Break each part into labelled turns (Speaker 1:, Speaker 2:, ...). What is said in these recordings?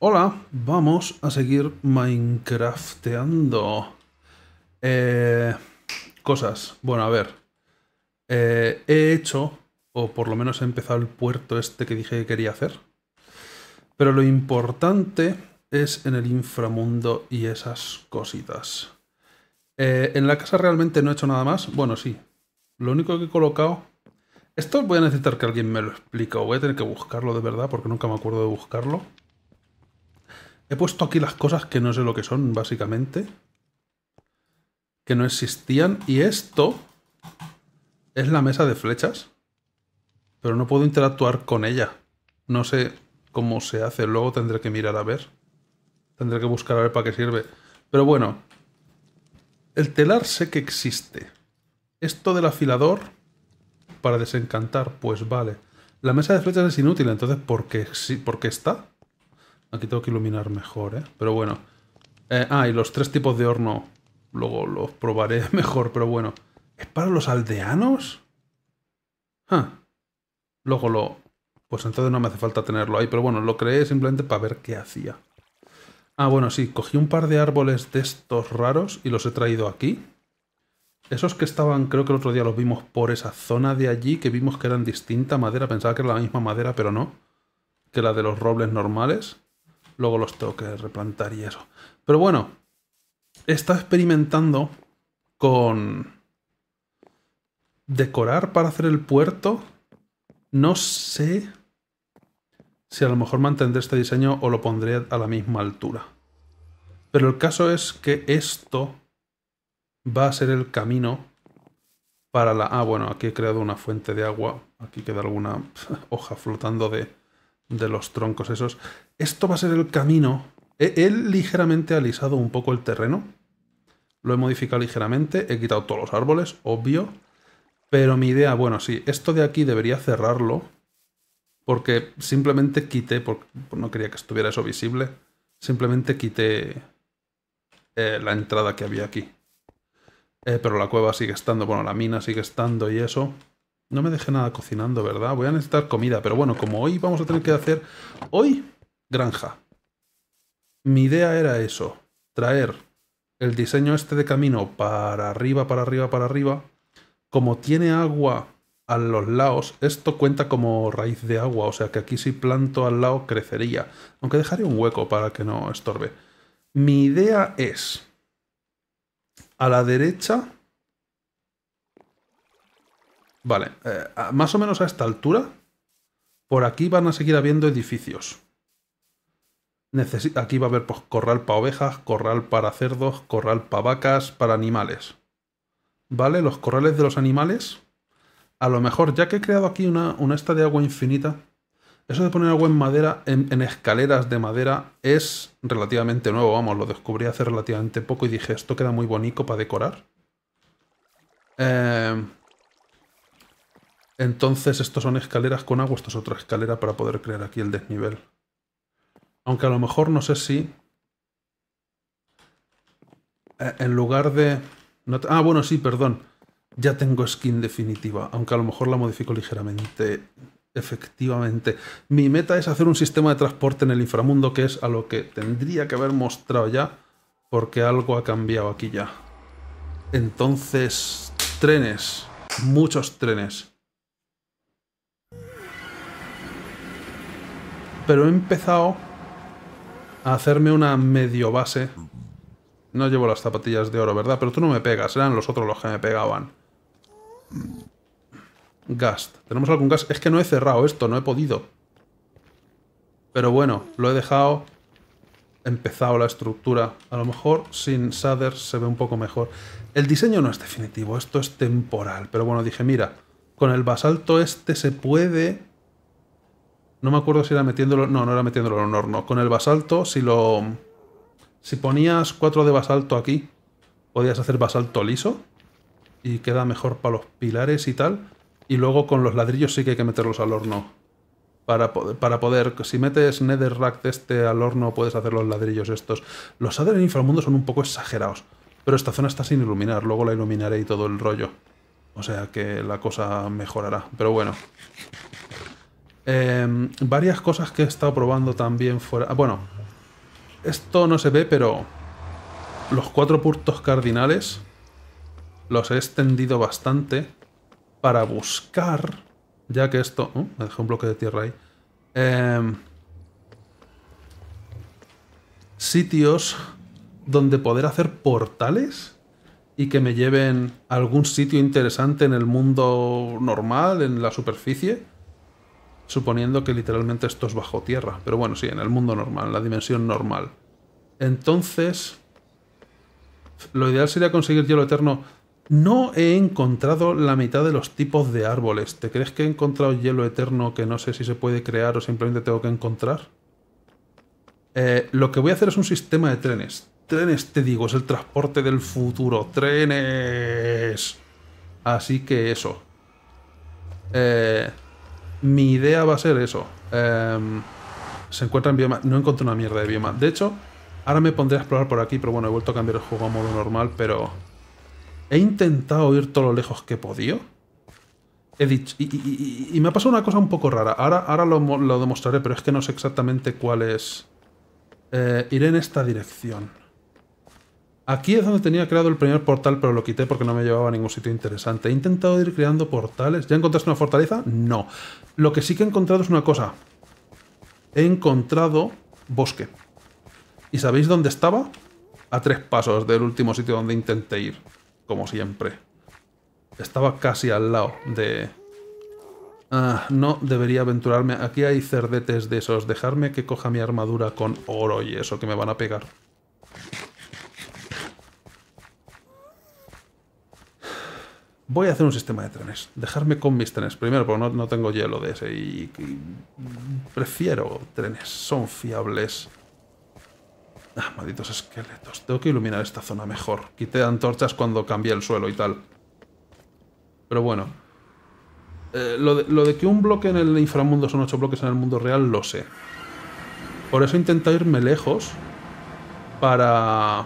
Speaker 1: Hola, vamos a seguir Minecrafteando. Eh, cosas. Bueno, a ver. Eh, he hecho, o por lo menos he empezado el puerto este que dije que quería hacer. Pero lo importante es en el inframundo y esas cositas. Eh, en la casa realmente no he hecho nada más. Bueno, sí. Lo único que he colocado... Esto voy a necesitar que alguien me lo explique o voy a tener que buscarlo de verdad porque nunca me acuerdo de buscarlo. He puesto aquí las cosas que no sé lo que son, básicamente. Que no existían. Y esto es la mesa de flechas. Pero no puedo interactuar con ella. No sé cómo se hace. Luego tendré que mirar a ver. Tendré que buscar a ver para qué sirve. Pero bueno. El telar sé que existe. Esto del afilador para desencantar, pues vale. La mesa de flechas es inútil, entonces ¿por qué, sí, ¿por qué está? Aquí tengo que iluminar mejor, ¿eh? Pero bueno. Eh, ah, y los tres tipos de horno. Luego los probaré mejor, pero bueno. ¿Es para los aldeanos? Ah. Luego lo... Pues entonces no me hace falta tenerlo ahí, pero bueno, lo creé simplemente para ver qué hacía. Ah, bueno, sí, cogí un par de árboles de estos raros y los he traído aquí. Esos que estaban, creo que el otro día los vimos por esa zona de allí, que vimos que eran distinta madera, pensaba que era la misma madera, pero no, que la de los robles normales. Luego los tengo que replantar y eso. Pero bueno, he estado experimentando con decorar para hacer el puerto. No sé si a lo mejor mantendré este diseño o lo pondré a la misma altura. Pero el caso es que esto va a ser el camino para la... Ah, bueno, aquí he creado una fuente de agua. Aquí queda alguna hoja flotando de de los troncos esos. Esto va a ser el camino. He, ligeramente alisado un poco el terreno. Lo he modificado ligeramente. He quitado todos los árboles, obvio. Pero mi idea, bueno, sí, esto de aquí debería cerrarlo. Porque simplemente quité, porque no quería que estuviera eso visible. Simplemente quité eh, la entrada que había aquí. Eh, pero la cueva sigue estando, bueno, la mina sigue estando y eso. No me dejé nada cocinando, ¿verdad? Voy a necesitar comida, pero bueno, como hoy vamos a tener que hacer... Hoy, granja. Mi idea era eso, traer el diseño este de camino para arriba, para arriba, para arriba. Como tiene agua a los lados, esto cuenta como raíz de agua, o sea que aquí si planto al lado crecería, aunque dejaré un hueco para que no estorbe. Mi idea es, a la derecha Vale, eh, más o menos a esta altura, por aquí van a seguir habiendo edificios. aquí va a haber pues, corral para ovejas, corral para cerdos, corral para vacas, para animales. ¿Vale? Los corrales de los animales. A lo mejor, ya que he creado aquí una, esta de agua infinita, eso de poner agua en madera, en, en, escaleras de madera, es relativamente nuevo. Vamos, lo descubrí hace relativamente poco y dije, esto queda muy bonito para decorar. Eh, entonces, estos son escaleras con agua, esto es otra escalera para poder crear aquí el desnivel. Aunque a lo mejor no sé si... Eh, en lugar de... ah, bueno, sí, perdón. Ya tengo skin definitiva, aunque a lo mejor la modifico ligeramente. Efectivamente. Mi meta es hacer un sistema de transporte en el inframundo, que es a lo que tendría que haber mostrado ya, porque algo ha cambiado aquí ya. Entonces, trenes. Muchos trenes. Pero he empezado a hacerme una medio base. No llevo las zapatillas de oro, ¿verdad? Pero tú no me pegas, eran los otros los que me pegaban. Gast. ¿Tenemos algún gas? Es que no he cerrado esto, no he podido. Pero bueno, lo he dejado empezado la estructura. A lo mejor sin shaders se ve un poco mejor. El diseño no es definitivo, esto es temporal. Pero bueno, dije, mira, con el basalto este se puede no me acuerdo si era metiéndolo. No, no era metiéndolo en horno. Con el basalto, si lo. Si ponías 4 de basalto aquí, podías hacer basalto liso. Y queda mejor para los pilares y tal. Y luego con los ladrillos sí que hay que meterlos al horno. Para, para poder. Si metes Netherrack de este al horno, puedes hacer los ladrillos estos. Los al inframundo son un poco exagerados. Pero esta zona está sin iluminar, luego la iluminaré y todo el rollo. O sea que la cosa mejorará. Pero bueno. Em, varias cosas que he estado probando también fuera. Ah, bueno, esto no se ve, pero los cuatro puntos cardinales los he extendido bastante para buscar, ya que esto... Uh, me dejé un bloque de tierra ahí. Em, sitios donde poder hacer portales y que me lleven a algún sitio interesante en el mundo normal, en la superficie suponiendo que literalmente esto es bajo tierra. Pero bueno, sí, en el mundo normal, en la dimensión normal. Entonces, lo ideal sería conseguir hielo eterno. No he encontrado la mitad de los tipos de árboles. ¿Te crees que he encontrado hielo eterno que no sé si se puede crear o simplemente tengo que encontrar? Eh, lo que voy a hacer es un sistema de trenes. Trenes, te digo, es el transporte del futuro. Trenes. Así que eso. Eh, mi idea va a ser eso. Em, se encuentra en bioma. No encontré una mierda de bioma. De hecho, ahora me pondré a explorar por aquí, pero bueno, he vuelto a cambiar el juego a modo normal, pero... He intentado ir todo lo lejos que he podido. He dicho, y, me ha pasado una cosa un poco rara. Ahora, ahora lo, demostraré, pero es que no sé exactamente cuál es. Eh, iré en esta dirección. Aquí es donde tenía creado el primer portal, pero lo quité porque no me llevaba a ningún sitio interesante. He intentado ir creando portales. ¿Ya encontraste una fortaleza? No. Lo que sí que he encontrado es una cosa. He encontrado bosque. ¿Y sabéis dónde estaba? A tres pasos del último sitio donde intenté ir, como siempre. Estaba casi al lado de... Ah, no debería aventurarme. Aquí hay cerdetes de esos. Dejarme que coja mi armadura con oro y eso que me van a pegar. voy a hacer un sistema de trenes, dejarme con mis trenes. Primero, porque no, tengo hielo de ese y, prefiero trenes, son fiables. Ah, malditos esqueletos, tengo que iluminar esta zona mejor. Quité antorchas cuando cambié el suelo y tal. Pero bueno. Eh, lo, de, lo de que un bloque en el inframundo son ocho bloques en el mundo real, lo sé. Por eso intento irme lejos para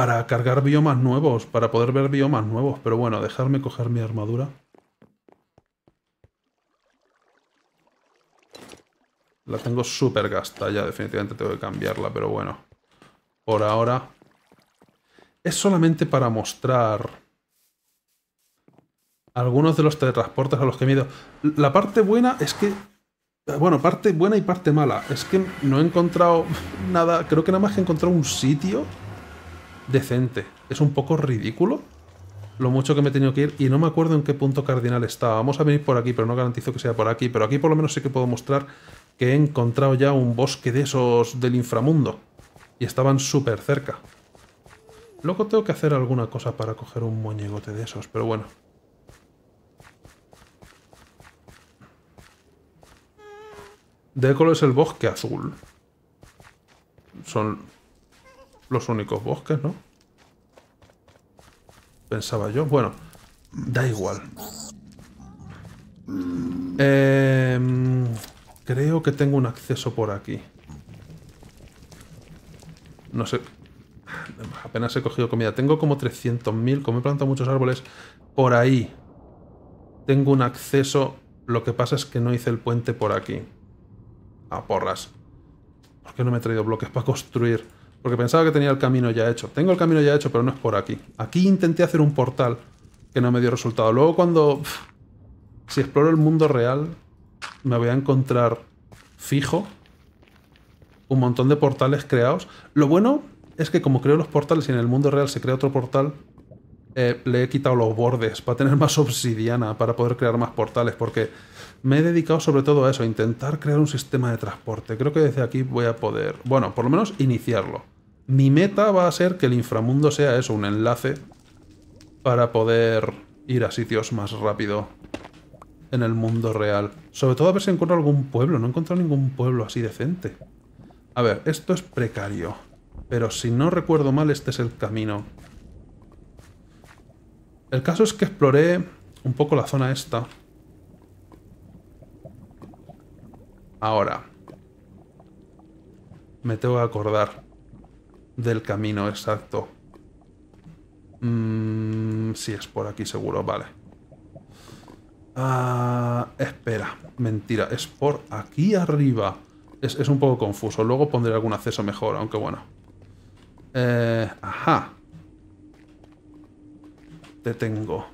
Speaker 1: para cargar biomas nuevos, para poder ver biomas nuevos. Pero bueno, dejarme coger mi armadura. La tengo súper gasta ya, definitivamente tengo que cambiarla, pero bueno. Por ahora... Es solamente para mostrar algunos de los teletransportes a los que me he ido. La parte buena es que... Bueno, parte buena y parte mala. Es que no he encontrado nada... Creo que nada más que he encontrado un sitio decente. Es un poco ridículo lo mucho que me he tenido que ir y no me acuerdo en qué punto cardinal estaba. Vamos a venir por aquí, pero no garantizo que sea por aquí. Pero aquí por lo menos sí que puedo mostrar que he encontrado ya un bosque de esos del inframundo. Y estaban súper cerca. Luego tengo que hacer alguna cosa para coger un moñegote de esos, pero bueno. De color es el bosque azul. Son los únicos bosques, ¿no? Pensaba yo. Bueno, da igual. Em, creo que tengo un acceso por aquí. No sé. Apenas he cogido comida. Tengo como 300.000. Como he plantado muchos árboles por ahí. Tengo un acceso. Lo que pasa es que no hice el puente por aquí. A porras. ¿Por qué no me he traído bloques para construir? porque pensaba que tenía el camino ya hecho. Tengo el camino ya hecho, pero no es por aquí. Aquí intenté hacer un portal que no me dio resultado. Luego cuando... si exploro el mundo real, me voy a encontrar fijo un montón de portales creados. Lo bueno es que como creo los portales y en el mundo real se crea otro portal, eh, le he quitado los bordes para tener más obsidiana, para poder crear más portales, porque me he dedicado sobre todo a eso, a intentar crear un sistema de transporte. Creo que desde aquí voy a poder, bueno, por lo menos iniciarlo. Mi meta va a ser que el inframundo sea eso, un enlace para poder ir a sitios más rápido en el mundo real. Sobre todo a ver si encuentro algún pueblo. No he encontrado ningún pueblo así decente. A ver, esto es precario. Pero si no recuerdo mal, este es el camino. El caso es que exploré un poco la zona esta. Ahora. Me tengo que acordar del camino exacto. mmm sí, es por aquí seguro, vale. Ah, espera, mentira, es por aquí arriba. Es, un poco confuso, luego pondré algún acceso mejor, aunque bueno. Eh, ajá. Te tengo.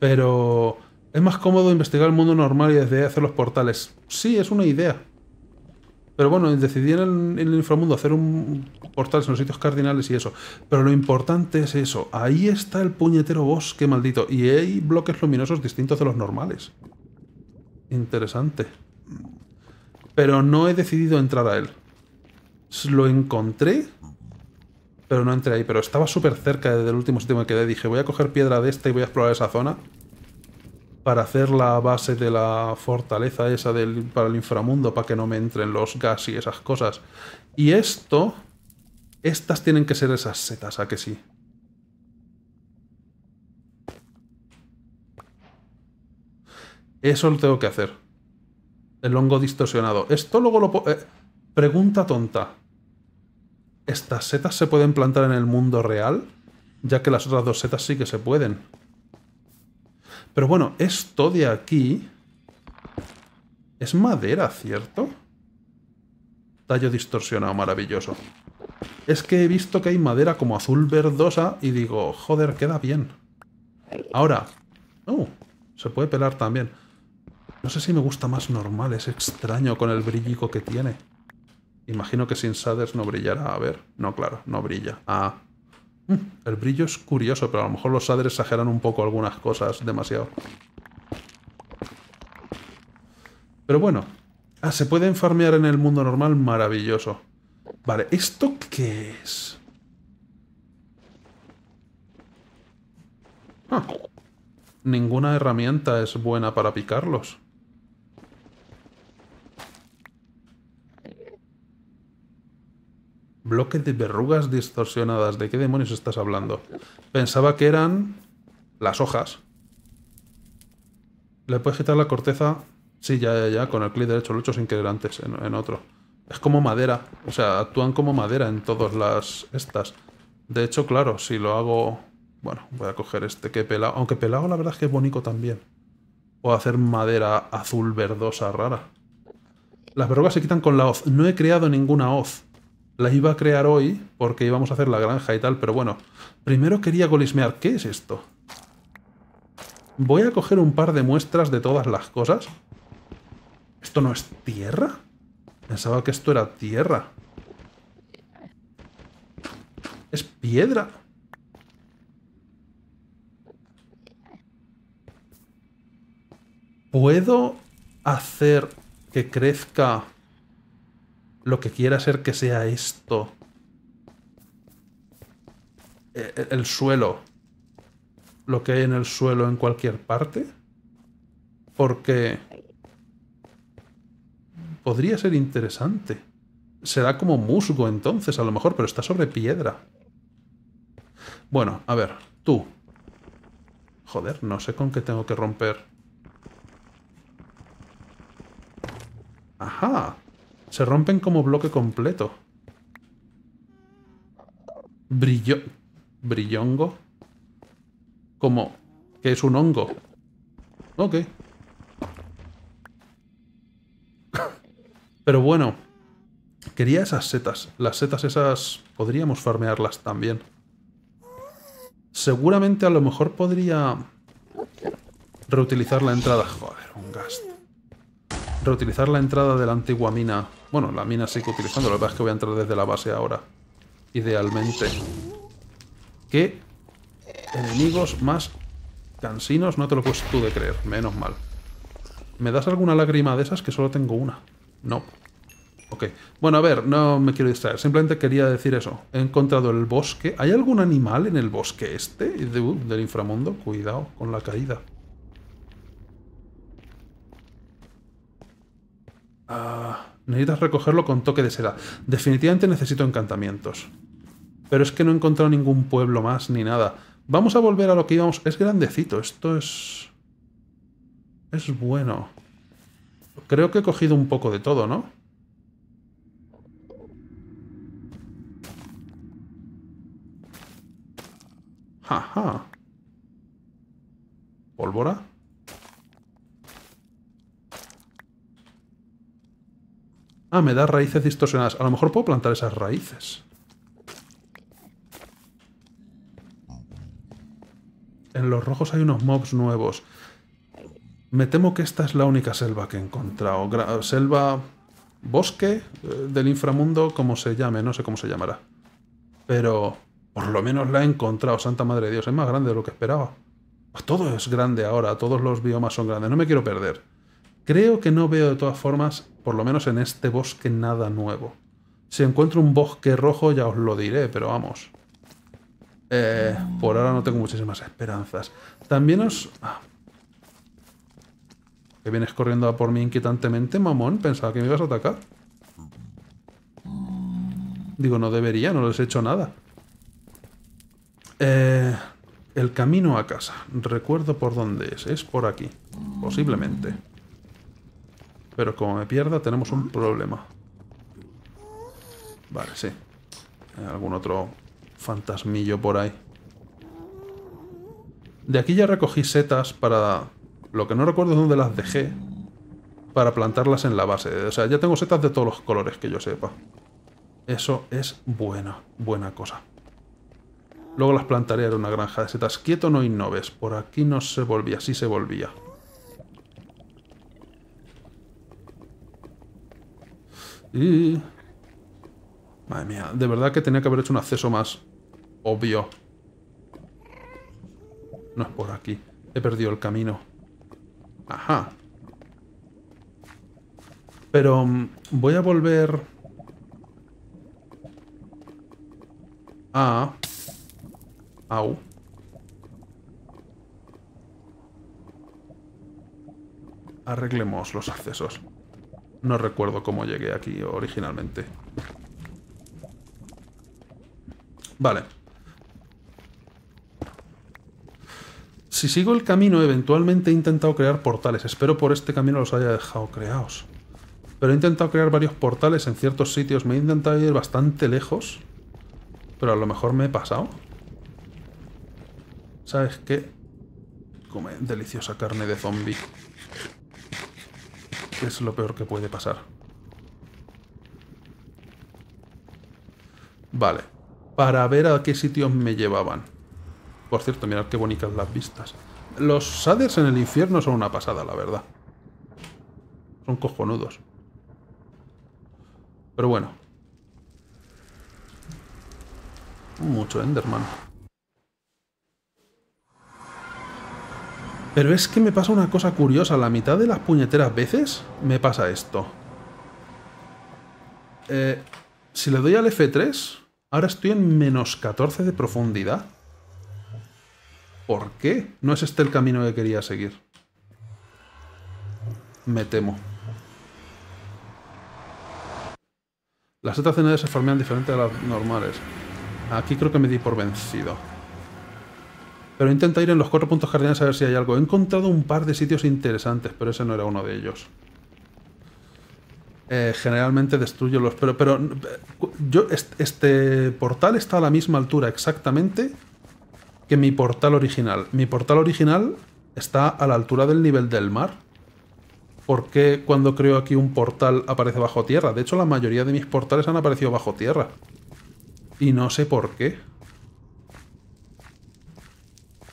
Speaker 1: Pero... Es más cómodo investigar el mundo normal y desde ahí hacer los portales. Sí, es una idea. Pero bueno, decidí en el, inframundo hacer un portal en los sitios cardinales y eso. Pero lo importante es eso. Ahí está el puñetero bosque maldito. Y hay bloques luminosos distintos de los normales. Interesante. Pero no he decidido entrar a él. Lo encontré. Pero no entré ahí. Pero estaba súper cerca desde del último sitio que me quedé. Dije, voy a coger piedra de esta y voy a explorar esa zona para hacer la base de la fortaleza esa del, para el inframundo, para que no me entren los gas y esas cosas. Y esto, estas tienen que ser esas setas, ¿a que sí? Eso lo tengo que hacer. El hongo distorsionado. Esto luego lo... Eh, pregunta tonta. ¿Estas setas se pueden plantar en el mundo real? Ya que las otras dos setas sí que se pueden. Pero bueno, esto de aquí... Es madera, ¿cierto? Tallo distorsionado, maravilloso. Es que he visto que hay madera como azul verdosa y digo, joder, queda bien. Ahora... Oh, se puede pelar también. No sé si me gusta más normal, es extraño con el brillico que tiene. Imagino que sin Saders no brillará. A ver, no, claro, no brilla. Ah, el brillo es curioso, pero a lo mejor los sadres exageran un poco algunas cosas demasiado. Pero bueno. Ah, se puede farmear en el mundo normal, maravilloso. Vale, ¿esto qué es? Ah. ninguna herramienta es buena para picarlos. Bloque de verrugas distorsionadas. ¿De qué demonios estás hablando? Pensaba que eran las hojas. ¿Le puedes quitar la corteza? Sí, ya, ya, ya. Con el clic derecho lo he hecho sin querer antes, en, otro. Es como madera. O sea, actúan como madera en todas las estas. De hecho, claro, si lo hago... Bueno, voy a coger este que pelado. Aunque pelado la verdad es que es bonito también. O hacer madera azul verdosa rara. Las verrugas se quitan con la hoz. No he creado ninguna hoz la iba a crear hoy porque íbamos a hacer la granja y tal, pero bueno, primero quería golismear. ¿Qué es esto? Voy a coger un par de muestras de todas las cosas. ¿Esto no es tierra? Pensaba que esto era tierra. Es piedra. ¿Puedo hacer que crezca lo que quiera ser que sea esto. El, e, el suelo. Lo que hay en el suelo en cualquier parte. Porque... Podría ser interesante. Será como musgo entonces, a lo mejor, pero está sobre piedra. Bueno, a ver, tú. Joder, no sé con qué tengo que romper. Ajá. Se rompen como bloque completo. Brillo... Brillongo. Como que es un hongo. Ok. Pero bueno, quería esas setas. Las setas esas podríamos farmearlas también. Seguramente a lo mejor podría reutilizar la entrada. Joder, un gasto. Reutilizar la entrada de la antigua mina bueno, la mina sigue utilizando, la verdad es que voy a entrar desde la base ahora. Idealmente. ¿Qué enemigos más cansinos? No te lo puedes tú de creer, menos mal. ¿Me das alguna lágrima de esas? Que solo tengo una. No. Ok. Bueno, a ver, no me quiero distraer. Simplemente quería decir eso. He encontrado el bosque. ¿Hay algún animal en el bosque este? del inframundo. Cuidado con la caída. Ah, necesitas recogerlo con toque de seda. Definitivamente necesito encantamientos. Pero es que no he encontrado ningún pueblo más ni nada. Vamos a volver a lo que íbamos. Es grandecito, esto es... Es bueno. Creo que he cogido un poco de todo, ¿no? ¿Pólvora? Ah, me da raíces distorsionadas. A lo mejor puedo plantar esas raíces. En los rojos hay unos mobs nuevos. Me temo que esta es la única selva que he encontrado. selva... Bosque eh, del inframundo, como se llame, no sé cómo se llamará. Pero por lo menos la he encontrado, santa madre de Dios. Es más grande de lo que esperaba. Todo es grande ahora, todos los biomas son grandes. No me quiero perder. Creo que no veo de todas formas, por lo menos en este bosque, nada nuevo. Si encuentro un bosque rojo ya os lo diré, pero vamos. Eh, por ahora no tengo muchísimas esperanzas. También os... Ah. Que vienes corriendo a por mí inquietantemente, mamón. Pensaba que me ibas a atacar. Digo, no debería, no les he hecho nada. Eh, el camino a casa. Recuerdo por dónde es. Es por aquí. Posiblemente. Pero como me pierda, tenemos un problema. Vale, sí. algún otro fantasmillo por ahí. De aquí ya recogí setas para... Lo que no recuerdo es dónde las dejé. Para plantarlas en la base. O sea, ya tengo setas de todos los colores que yo sepa. Eso es buena, buena cosa. Luego las plantaré en una granja de setas. Quieto no innoves. Por aquí no se volvía, sí se volvía. Madre mía, de verdad que tenía que haber hecho un acceso más obvio. No es por aquí. He perdido el camino. Ajá. Pero mm, voy a volver... A... Au. Arreglemos los accesos. No recuerdo cómo llegué aquí originalmente. Vale. Si sigo el camino, eventualmente he intentado crear portales. Espero por este camino los haya dejado creados. Pero he intentado crear varios portales en ciertos sitios. Me he intentado ir bastante lejos. Pero a lo mejor me he pasado. ¿Sabes qué? Come deliciosa carne de zombie es lo peor que puede pasar. Vale, para ver a qué sitios me llevaban. Por cierto, mirad qué bonitas las vistas. Los saders en el infierno son una pasada, la verdad. Son cojonudos. Pero bueno. Mucho Enderman. Pero es que me pasa una cosa curiosa, la mitad de las puñeteras veces me pasa esto. Eh, si le doy al F3, ahora estoy en menos 14 de profundidad. ¿Por qué? No es este el camino que quería seguir. Me temo. Las otras se formean diferente a las normales. Aquí creo que me di por vencido. Pero intenta ir en los cuatro puntos cardinales a ver si hay algo. He encontrado un par de sitios interesantes, pero ese no era uno de ellos. Eh, generalmente destruyo los... Pero, pero yo, este portal está a la misma altura exactamente que mi portal original. Mi portal original está a la altura del nivel del mar. ¿Por qué cuando creo aquí un portal aparece bajo tierra? De hecho, la mayoría de mis portales han aparecido bajo tierra. Y no sé por qué.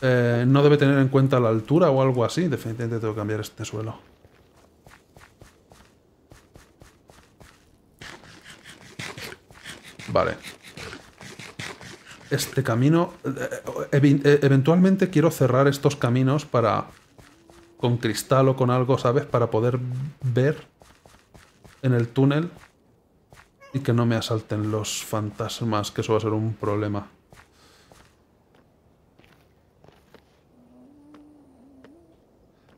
Speaker 1: Eh, no debe tener en cuenta la altura o algo así. Definitivamente tengo que cambiar este suelo. Vale. Este camino... Eh, eh, eventualmente quiero cerrar estos caminos para... Con cristal o con algo, ¿sabes? Para poder ver en el túnel y que no me asalten los fantasmas, que eso va a ser un problema.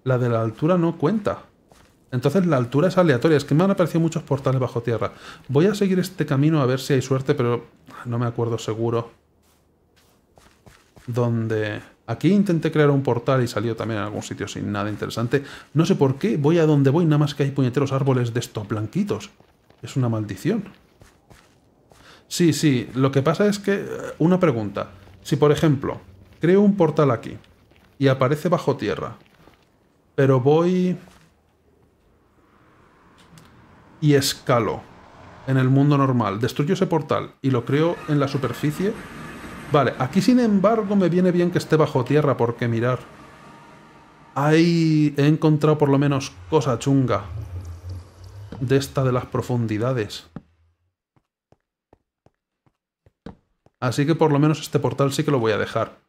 Speaker 1: la de la altura no cuenta. Entonces la altura es aleatoria. Es que me han aparecido muchos portales bajo tierra. Voy a seguir este camino a ver si hay suerte, pero no me acuerdo seguro. Donde... Aquí intenté crear un portal y salió también en algún sitio sin nada interesante. No sé por qué, voy a donde voy, nada más que hay puñeteros árboles de estos blanquitos. Es una maldición. Sí, sí, lo que pasa es que... Eh, una pregunta. Si, por ejemplo, creo un portal aquí y aparece bajo tierra, pero voy y escalo en el mundo normal. Destruyo ese portal y lo creo en la superficie. Vale, aquí sin embargo me viene bien que esté bajo tierra porque mirar. Ahí he encontrado por lo menos cosa chunga. De esta de las profundidades. Así que por lo menos este portal sí que lo voy a dejar.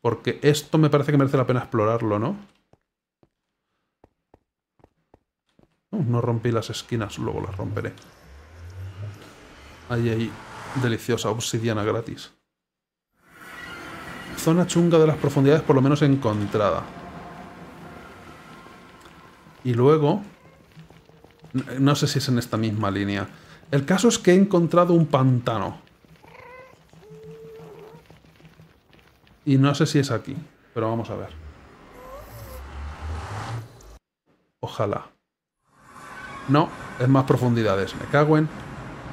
Speaker 1: Porque esto me parece que merece la pena explorarlo, ¿no? No rompí las esquinas, luego las romperé. Ahí hay deliciosa obsidiana gratis. Zona chunga de las profundidades por lo menos encontrada. Y luego... No sé si es en esta misma línea. El caso es que he encontrado un pantano. Y no sé si es aquí, pero vamos a ver. Ojalá. No, es más profundidades. Me cago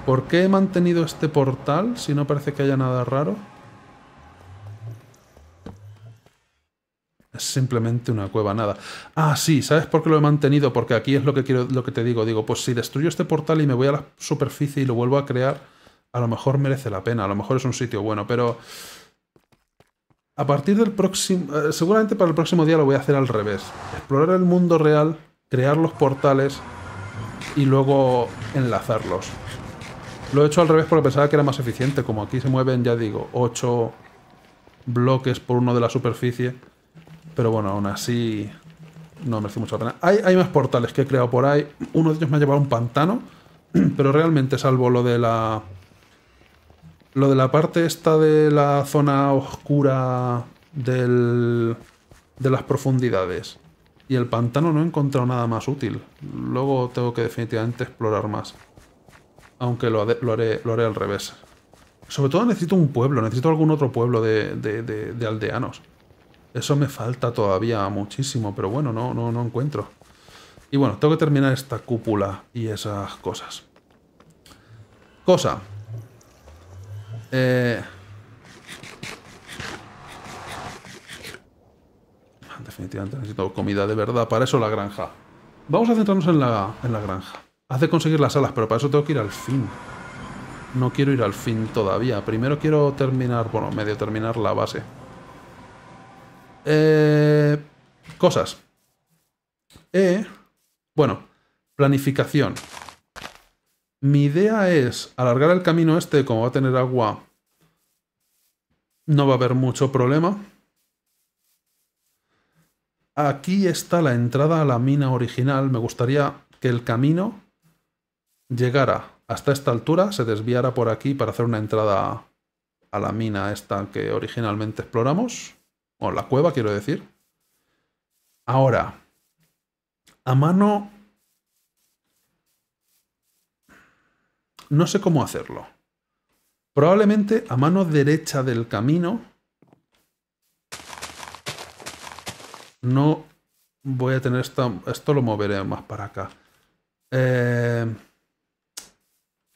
Speaker 1: ¿Por qué he mantenido este portal si no parece que haya nada raro? Es simplemente una cueva, nada. Ah, sí, ¿sabes por qué lo he mantenido? Porque aquí es lo que, quiero, lo que te digo. Digo, pues si destruyo este portal y me voy a la superficie y lo vuelvo a crear, a lo mejor merece la pena, a lo mejor es un sitio bueno, pero... A partir del próximo... Eh, seguramente para el próximo día lo voy a hacer al revés. Explorar el mundo real, crear los portales y luego enlazarlos. Lo he hecho al revés porque pensaba que era más eficiente. Como aquí se mueven, ya digo, 8 bloques por uno de la superficie. Pero bueno, aún así no merece mucho la pena. Hay, más portales que he creado por ahí. Uno de ellos me ha llevado a un pantano. Pero realmente, salvo lo de la... Lo de la parte esta de la zona oscura de las profundidades. Y el pantano no he encontrado nada más útil. Luego tengo que definitivamente explorar más. Aunque lo, haré, lo haré al revés. Sobre todo necesito un pueblo, necesito algún otro pueblo de, aldeanos. Eso me falta todavía muchísimo, pero bueno, no, no, no encuentro. Y bueno, tengo que terminar esta cúpula y esas cosas. Cosa. Eh, definitivamente necesito comida de verdad. Para eso la granja. Vamos a centrarnos en la, en la granja. Hace de conseguir las alas, pero para eso tengo que ir al fin. No quiero ir al fin todavía. Primero quiero terminar, bueno, medio terminar la base. Eh, cosas. Eh, bueno, planificación. Mi idea es alargar el camino este, como va a tener agua, no va a haber mucho problema. Aquí está la entrada a la mina original. Me gustaría que el camino llegara hasta esta altura, se desviara por aquí para hacer una entrada a la mina esta que originalmente exploramos. O la cueva, quiero decir. Ahora, a mano... No sé cómo hacerlo. Probablemente a mano derecha del camino No voy a tener esto. Esto lo moveré más para acá. Eh,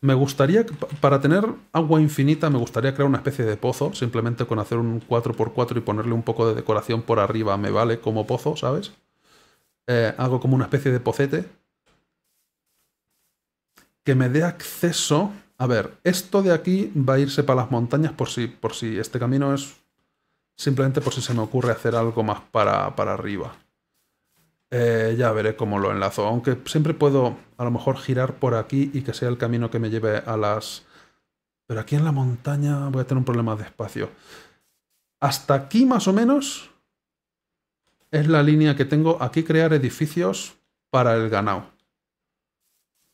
Speaker 1: me gustaría, para tener agua infinita, me gustaría crear una especie de pozo. Simplemente con hacer un 4x4 y ponerle un poco de decoración por arriba me vale como pozo, ¿sabes? Eh, hago como una especie de pocete. Que me dé acceso... A ver, esto de aquí va a irse para las montañas por si, por si este camino es Simplemente por si se me ocurre hacer algo más para, arriba. Eh, ya veré cómo lo enlazo. Aunque siempre puedo a lo mejor girar por aquí y que sea el camino que me lleve a las... Pero aquí en la montaña voy a tener un problema de espacio. Hasta aquí más o menos es la línea que tengo. Aquí crear edificios para el ganado.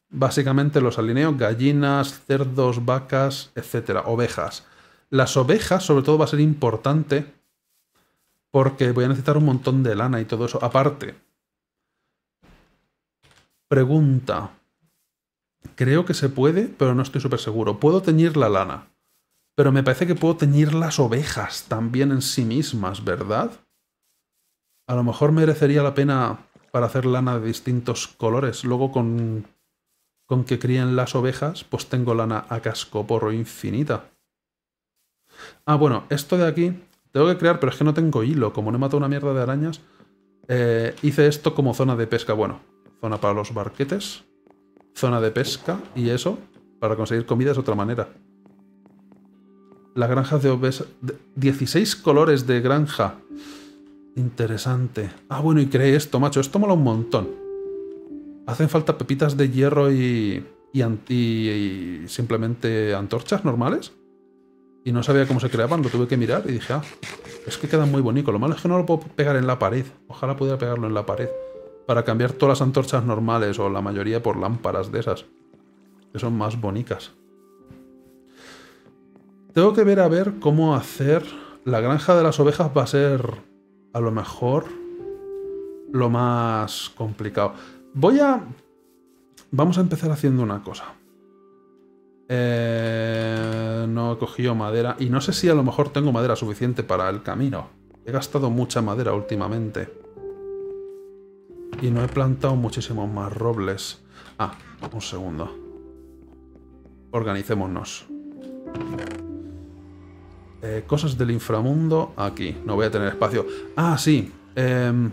Speaker 1: Básicamente los alineo gallinas, cerdos, vacas, etcétera, ovejas. Las ovejas, sobre todo, va a ser importante porque voy a necesitar un montón de lana y todo eso. Aparte, pregunta. Creo que se puede, pero no estoy súper seguro. Puedo teñir la lana, pero me parece que puedo teñir las ovejas también en sí mismas, ¿verdad? A lo mejor merecería la pena para hacer lana de distintos colores. Luego con, que críen las ovejas, pues tengo lana a casco porro infinita. Ah, bueno, esto de aquí tengo que crear, pero es que no tengo hilo. Como no he matado una mierda de arañas, eh, hice esto como zona de pesca. Bueno, zona para los barquetes, zona de pesca y eso, para conseguir comida es otra manera. Las granjas de obesa... 16 colores de granja. Interesante. Ah, bueno, y creé esto, macho. Esto mola un montón. Hacen falta pepitas de hierro y... Y, anti, y simplemente antorchas normales. Y no sabía cómo se creaban, lo tuve que mirar y dije, ah, es que queda muy bonito. Lo malo es que no lo puedo pegar en la pared. Ojalá pudiera pegarlo en la pared. Para cambiar todas las antorchas normales o la mayoría por lámparas de esas. Que son más bonitas. Tengo que ver a ver cómo hacer... La granja de las ovejas va a ser, a lo mejor, lo más complicado. Voy a... Vamos a empezar haciendo una cosa. Eh, no he cogido madera. Y no sé si a lo mejor tengo madera suficiente para el camino. He gastado mucha madera últimamente. Y no he plantado muchísimos más robles. Ah, un segundo. Organicémonos. Eh, cosas del inframundo aquí. No voy a tener espacio. Ah, sí. Em,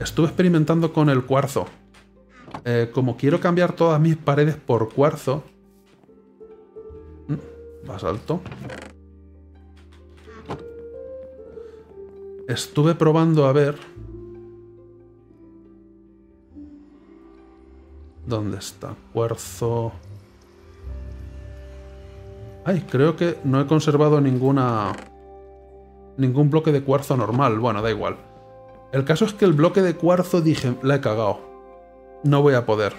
Speaker 1: estuve experimentando con el cuarzo. Eh, como quiero cambiar todas mis paredes por cuarzo, más alto. Estuve probando a ver... ¿Dónde está? Cuarzo... Ay, creo que no he conservado ninguna... Ningún bloque de cuarzo normal. Bueno, da igual. El caso es que el bloque de cuarzo dije, la he cagado. No voy a poder.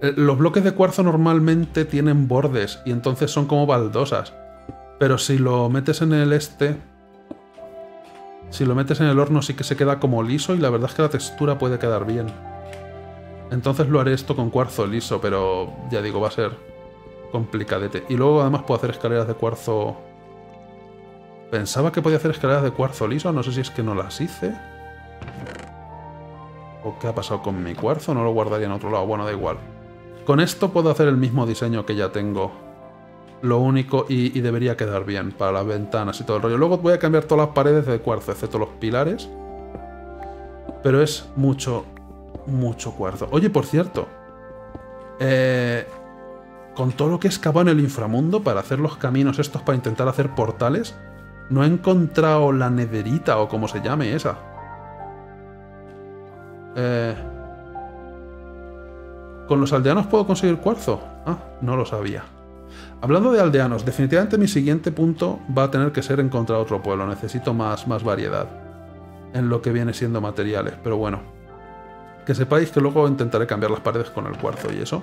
Speaker 1: Eh, los bloques de cuarzo normalmente tienen bordes y entonces son como baldosas. Pero si lo metes en el este, si lo metes en el horno sí que se queda como liso y la verdad es que la textura puede quedar bien. Entonces lo haré esto con cuarzo liso, pero ya digo, va a ser complicadete. Y luego además puedo hacer escaleras de cuarzo... Pensaba que podía hacer escaleras de cuarzo liso, no sé si es que no las hice. ¿O qué ha pasado con mi cuarzo? No lo guardaría en otro lado, bueno, da igual. Con esto puedo hacer el mismo diseño que ya tengo. Lo único, y, debería quedar bien para las ventanas y todo el rollo. Luego voy a cambiar todas las paredes de cuarzo, excepto los pilares. Pero es mucho, mucho cuarzo. Oye, por cierto, eh, con todo lo que he excavado en el inframundo para hacer los caminos estos, para intentar hacer portales, no he encontrado la nederita o como se llame esa. Eh, ¿Con los aldeanos puedo conseguir cuarzo? Ah, no lo sabía. Hablando de aldeanos, definitivamente mi siguiente punto va a tener que ser encontrar otro pueblo. Necesito más, más variedad en lo que viene siendo materiales. Pero bueno, que sepáis que luego intentaré cambiar las paredes con el cuarzo y eso.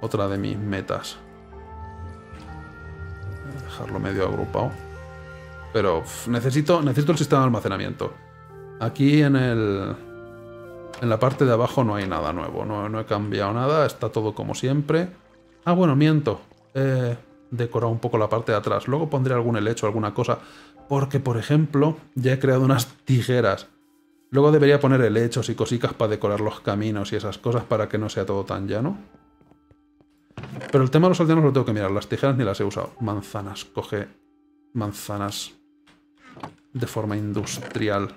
Speaker 1: Otra de mis metas. dejarlo medio agrupado. Pero necesito, necesito el sistema de almacenamiento. Aquí en el, en la parte de abajo no hay nada nuevo, no, he cambiado nada, está todo como siempre. Ah, bueno, miento. Eh, decorado un poco la parte de atrás. Luego pondré algún helecho, alguna cosa. Porque, por ejemplo, ya he creado unas tijeras. Luego debería poner helechos y cositas para decorar los caminos y esas cosas para que no sea todo tan llano. Pero el tema de los aldeanos lo tengo que mirar. Las tijeras ni las he usado. Manzanas. Coge manzanas de forma industrial.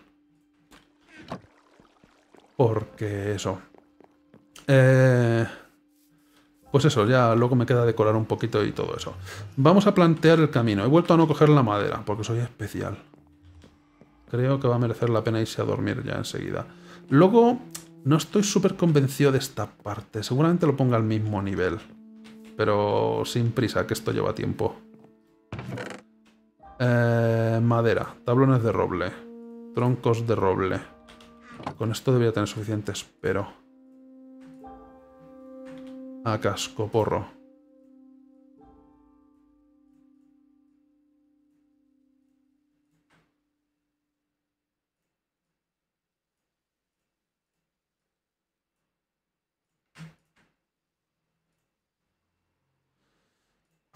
Speaker 1: Porque eso. Eh, pues eso, ya luego me queda decorar un poquito y todo eso. Vamos a plantear el camino. He vuelto a no coger la madera, porque soy especial. Creo que va a merecer la pena irse a dormir ya enseguida. Luego, no estoy súper convencido de esta parte. Seguramente lo ponga al mismo nivel. Pero sin prisa, que esto lleva tiempo. Eh, madera, tablones de roble, troncos de roble. Con esto debería tener suficientes, pero... A casco porro.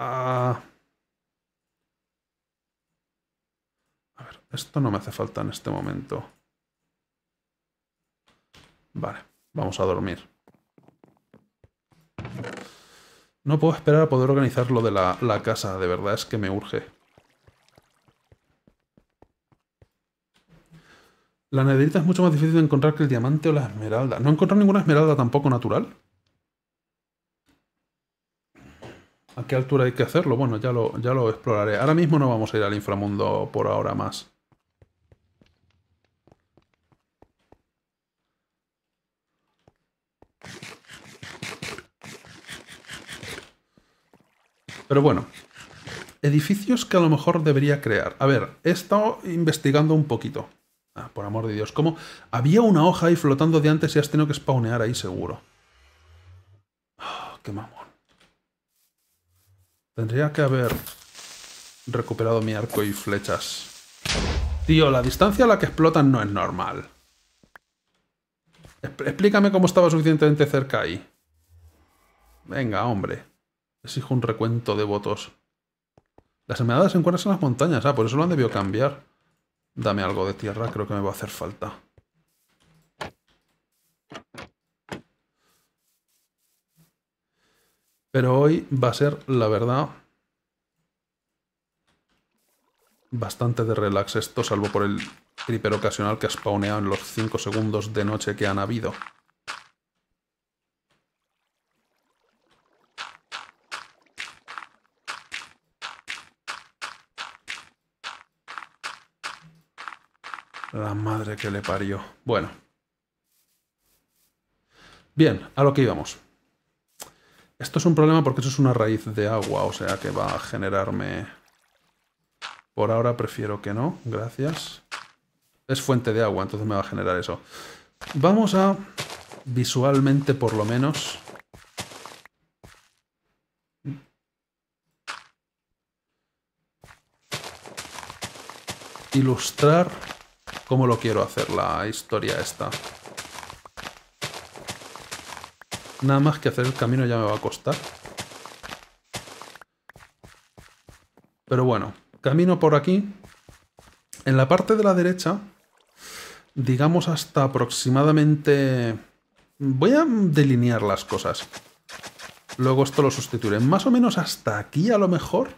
Speaker 1: Ah. A ver, esto no me hace falta en este momento. Vale, vamos a dormir. No puedo esperar a poder organizar lo de la, casa, de verdad es que me urge. La nederita es mucho más difícil de encontrar que el diamante o la esmeralda. No he encontrado ninguna esmeralda tampoco natural. ¿A qué altura hay que hacerlo? Bueno, ya lo, ya lo exploraré. Ahora mismo no vamos a ir al inframundo por ahora más. Pero bueno, edificios que a lo mejor debería crear. A ver, he estado investigando un poquito. Ah, por amor de Dios, ¿cómo? Había una hoja ahí flotando de antes y has tenido que spawnear ahí seguro. Ah, ¡Qué mamón! Tendría que haber recuperado mi arco y flechas. Tío, la distancia a la que explotan no es normal. Explícame cómo estaba suficientemente cerca ahí. Venga, hombre. Exijo un recuento de votos. Las sembradas se encuentran en las montañas. Ah, por eso lo han debido cambiar. Dame algo de tierra, creo que me va a hacer falta. Pero hoy va a ser, la verdad, bastante de relax esto, salvo por el creeper ocasional que ha spawneado en los 5 segundos de noche que han habido. La madre que le parió. Bueno. Bien, a lo que íbamos. Esto es un problema porque eso es una raíz de agua, o sea que va a generarme... Por ahora prefiero que no, gracias. Es fuente de agua, entonces me va a generar eso. Vamos a, visualmente por lo menos... Ilustrar cómo lo quiero hacer la historia esta. Nada más que hacer el camino ya me va a costar. Pero bueno, camino por aquí. En la parte de la derecha, digamos hasta aproximadamente... Voy a delinear las cosas. Luego esto lo sustituiré. Más o menos hasta aquí a lo mejor.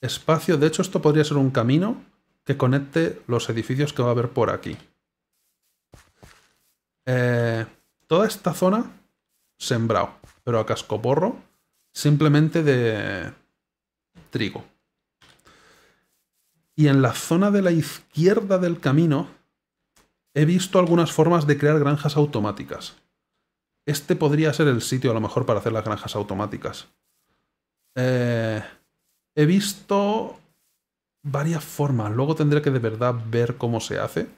Speaker 1: Espacio, de hecho esto podría ser un camino que conecte los edificios que va a haber por aquí. Eh, toda esta zona sembrado, pero a cascoporro, simplemente de trigo. Y en la zona de la izquierda del camino he visto algunas formas de crear granjas automáticas. Este podría ser el sitio a lo mejor para hacer las granjas automáticas. Eh, he visto varias formas. Luego tendré que de verdad ver cómo se hace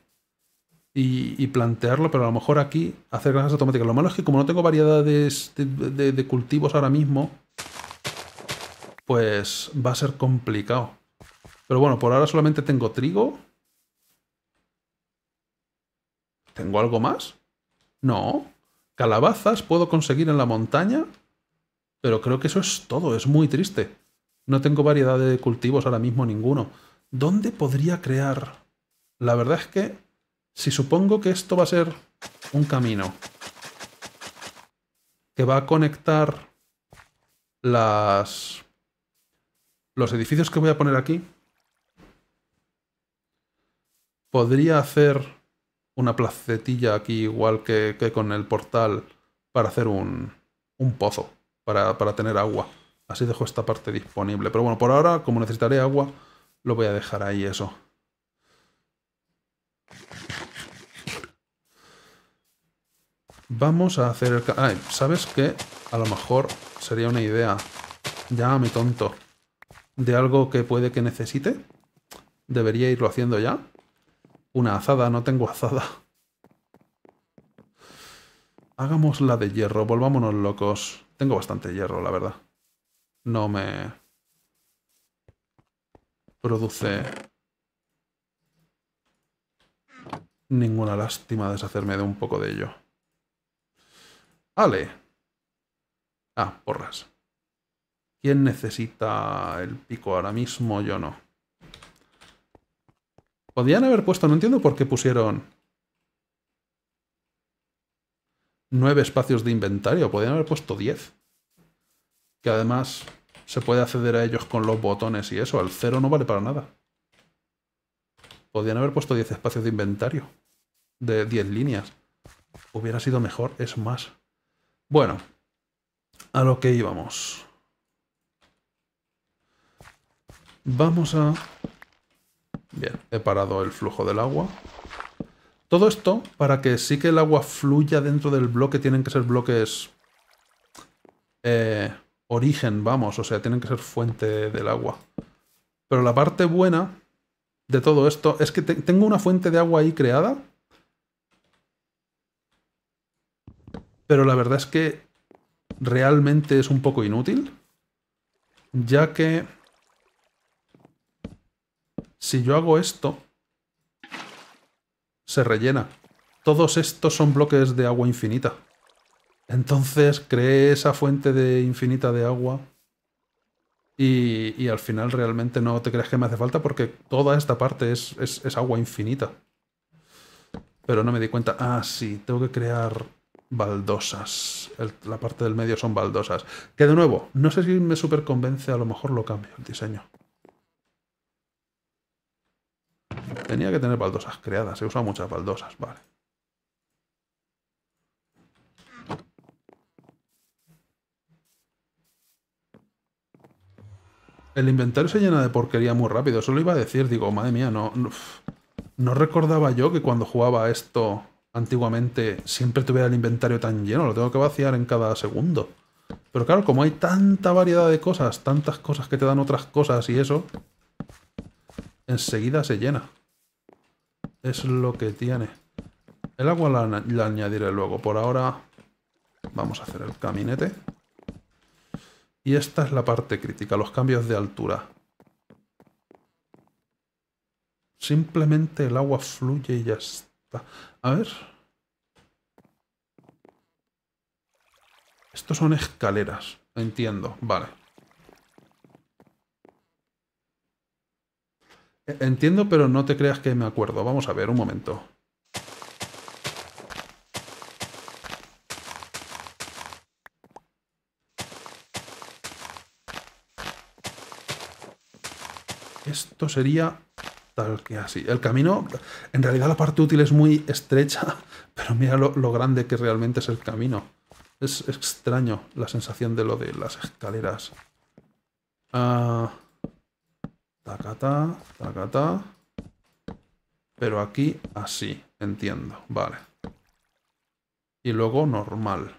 Speaker 1: y, plantearlo, pero a lo mejor aquí hacer granjas automáticas. Lo malo es que como no tengo variedades de, de cultivos ahora mismo, pues va a ser complicado. Pero bueno, por ahora solamente tengo trigo. ¿Tengo algo más? No. Calabazas puedo conseguir en la montaña, pero creo que eso es todo, es muy triste. No tengo variedad de cultivos ahora mismo ninguno. ¿Dónde podría crear? La verdad es que, si supongo que esto va a ser un camino que va a conectar las los edificios que voy a poner aquí, podría hacer una placetilla aquí igual que, con el portal para hacer un, pozo, para tener agua. Así dejo esta parte disponible. Pero bueno, por ahora, como necesitaré agua, lo voy a dejar ahí eso. Vamos a hacer el... ¿sabes qué? A lo mejor sería una idea. Ya, me tonto. De algo que puede que necesite. Debería irlo haciendo ya. Una azada, no tengo azada. Hagamos la de hierro, volvámonos locos. Tengo bastante hierro, la verdad no me produce ninguna lástima deshacerme de un poco de ello. Ale. Ah, porras. ¿Quién necesita el pico ahora mismo? Yo no. Podían haber puesto, no entiendo por qué pusieron nueve espacios de inventario, Podían haber puesto diez. Que además se puede acceder a ellos con los botones y eso. Al cero no vale para nada. Podrían haber puesto 10 espacios de inventario. De 10 líneas. Hubiera sido mejor, es más. Bueno, a lo que íbamos. Vamos a... Bien, he parado el flujo del agua. Todo esto para que sí que el agua fluya dentro del bloque. Tienen que ser bloques... Eh, origen, vamos, o sea, tienen que ser fuente del agua. Pero la parte buena de todo esto es que tengo una fuente de agua ahí creada. Pero la verdad es que realmente es un poco inútil. Ya que... Si yo hago esto, se rellena. Todos estos son bloques de agua infinita. Entonces creé esa fuente de infinita de agua y, y, al final realmente no te crees que me hace falta porque toda esta parte es, es, agua infinita. Pero no me di cuenta. Ah, sí, tengo que crear baldosas. la parte del medio son baldosas. Que de nuevo, no sé si me super convence, a lo mejor lo cambio el diseño. Tenía que tener baldosas creadas, he usado muchas baldosas, vale. El inventario se llena de porquería muy rápido. Eso lo iba a decir. Digo, madre mía, no, no, recordaba yo que cuando jugaba esto antiguamente siempre tuviera el inventario tan lleno. Lo tengo que vaciar en cada segundo. Pero claro, como hay tanta variedad de cosas, tantas cosas que te dan otras cosas y eso, enseguida se llena. Es lo que tiene. El agua la añadiré luego. Por ahora vamos a hacer el caminete. Y esta es la parte crítica, los cambios de altura. Simplemente el agua fluye y ya está. A ver. Estos son escaleras. Entiendo, vale. E-, entiendo, pero no te creas que me acuerdo. Vamos a ver, un momento. Esto sería tal que así. El camino, en realidad la parte útil es muy estrecha, pero mira lo, grande que realmente es el camino. Es extraño la sensación de lo de las escaleras. Ah, tacata, tacata. Pero aquí así, entiendo. Vale. Y luego normal.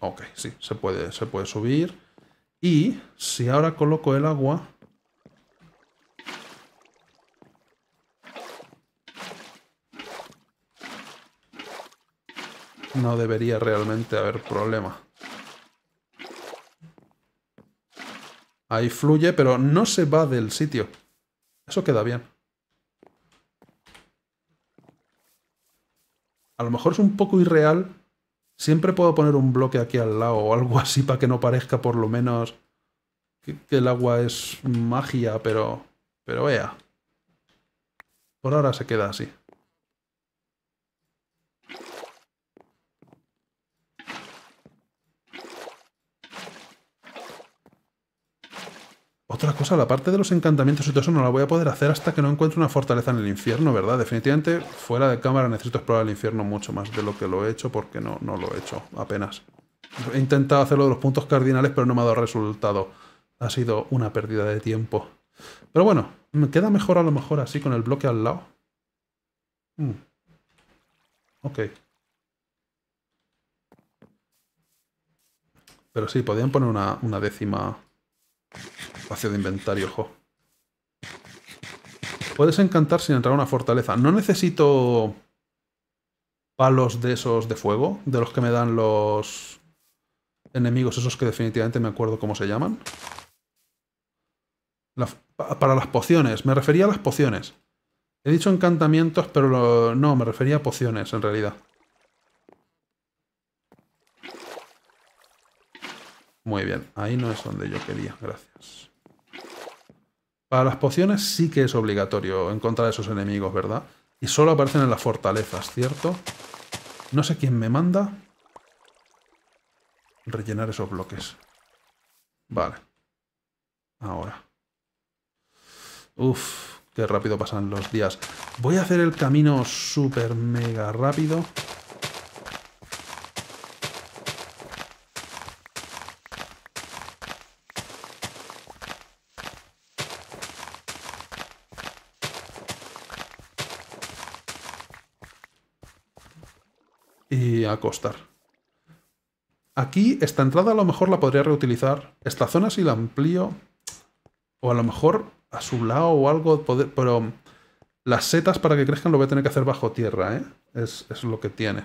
Speaker 1: Ok, sí, se puede, se puede subir. Y si ahora coloco el agua... No debería realmente haber problema. Ahí fluye, pero no se va del sitio. Eso queda bien. A lo mejor es un poco irreal Siempre puedo poner un bloque aquí al lado o algo así para que no parezca por lo menos que, el agua es magia, pero... Pero vea. Por ahora se queda así. Otra cosa, la parte de los encantamientos y todo eso no la voy a poder hacer hasta que no encuentre una fortaleza en el infierno, ¿verdad? Definitivamente, fuera de cámara necesito explorar el infierno mucho más de lo que lo he hecho porque no, no lo he hecho apenas. He intentado hacerlo de los puntos cardinales, pero no me ha dado resultado. Ha sido una pérdida de tiempo. Pero bueno, me queda mejor a lo mejor así con el bloque al lado. Mm. Ok. Pero sí, podían poner una décima Espacio de inventario, Puedes encantar sin entrar a una fortaleza. No necesito palos de esos de fuego, de los que me dan los enemigos, esos que definitivamente me acuerdo cómo se llaman. para las pociones, me refería a las pociones. He dicho encantamientos, pero no, me refería a pociones en realidad. Muy bien, ahí no es donde yo quería, gracias. Para las pociones sí que es obligatorio encontrar esos enemigos, ¿verdad? Y solo aparecen en las fortalezas, ¿cierto? No sé quién me manda rellenar esos bloques. Vale. Ahora. Uf, qué rápido pasan los días. Voy a hacer el camino súper mega rápido. costar. Aquí, esta entrada a lo mejor la podría reutilizar. Esta zona si la amplío. O a lo mejor a su lado o algo. pero las setas para que crezcan lo voy a tener que hacer bajo tierra, ¿eh? Es, lo que tiene.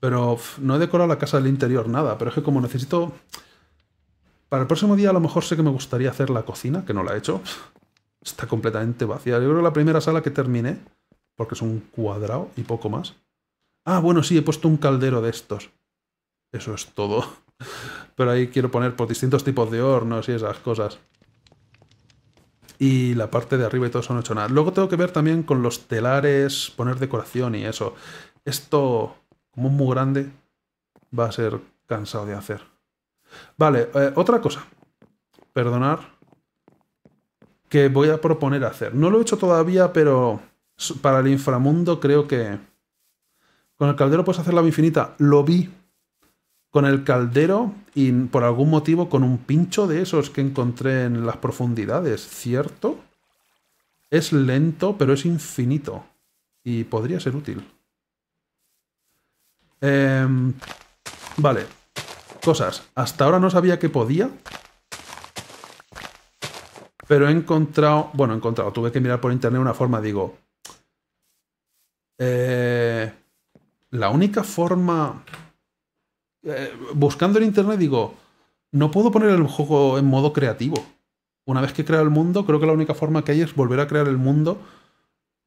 Speaker 1: Pero no he decorado la casa del interior nada. Pero es que como necesito... Para el próximo día a lo mejor sé que me gustaría hacer la cocina, que no la he hecho está completamente vacía. Yo creo que la primera sala que terminé, porque es un cuadrado y poco más. Ah, bueno, sí, he puesto un caldero de estos. Eso es todo. Pero ahí quiero poner por pues, distintos tipos de hornos y esas cosas. Y la parte de arriba y todo eso no he hecho nada. Luego tengo que ver también con los telares, poner decoración y eso. Esto, como muy grande, va a ser cansado de hacer. Vale, eh, otra cosa. Perdonar que voy a proponer hacer. No lo he hecho todavía, pero para el inframundo creo que... Con el caldero puedes hacer la infinita. Lo vi con el caldero y por algún motivo con un pincho de esos que encontré en las profundidades, ¿cierto? Es lento, pero es infinito. Y podría ser útil. Em, vale. Cosas. Hasta ahora no sabía que podía, pero he encontrado, bueno, he encontrado, tuve que mirar por internet una forma, digo, eh, la única forma, eh, buscando en internet, digo, no puedo poner el juego en modo creativo. Una vez que he creado el mundo, creo que la única forma que hay es volver a crear el mundo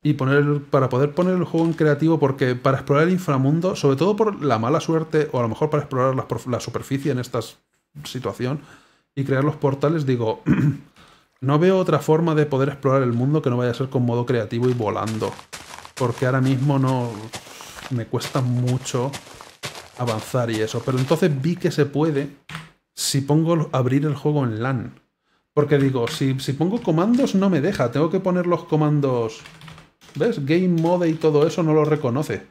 Speaker 1: y poner para poder poner el juego en creativo porque para explorar el inframundo, sobre todo por la mala suerte o a lo mejor para explorar la, la superficie en esta situación y crear los portales, digo, No veo otra forma de poder explorar el mundo que no vaya a ser con modo creativo y volando. Porque ahora mismo no... Me cuesta mucho avanzar y eso. Pero entonces vi que se puede si pongo abrir el juego en LAN. Porque digo, si, pongo comandos no me deja. Tengo que poner los comandos... ¿Ves? Game mode y todo eso no lo reconoce.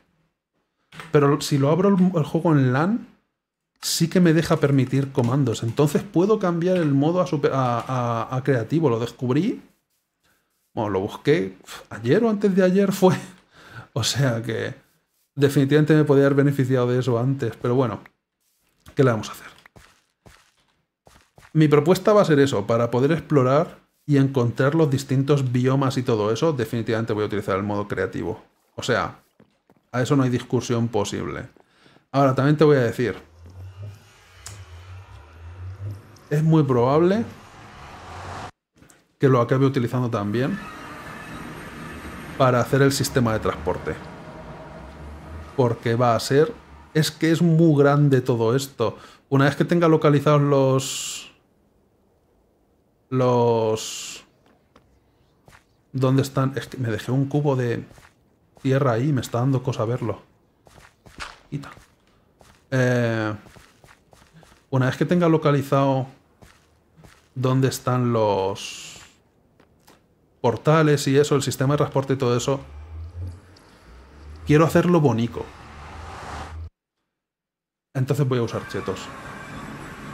Speaker 1: Pero si lo abro el, el juego en LAN, sí que me deja permitir comandos. Entonces puedo cambiar el modo a, creativo. Lo descubrí. Bueno, lo busqué ayer o antes de ayer fue. O sea que definitivamente me podía haber beneficiado de eso antes. Pero bueno, ¿qué le vamos a hacer? Mi propuesta va a ser eso. Para poder explorar y encontrar los distintos biomas y todo eso, definitivamente voy a utilizar el modo creativo. O sea, a eso no hay discusión posible. Ahora, también te voy a decir, es muy probable que lo acabe utilizando también para hacer el sistema de transporte. Porque va a ser... Es que es muy grande todo esto. Una vez que tenga localizados los... Los... ¿Dónde están? Es que me dejé un cubo de tierra ahí. Me está dando cosa verlo. Y Eh, una vez que tenga localizado dónde están los portales y eso, el sistema de transporte y todo eso. Quiero hacerlo bonito. Entonces voy a usar chetos.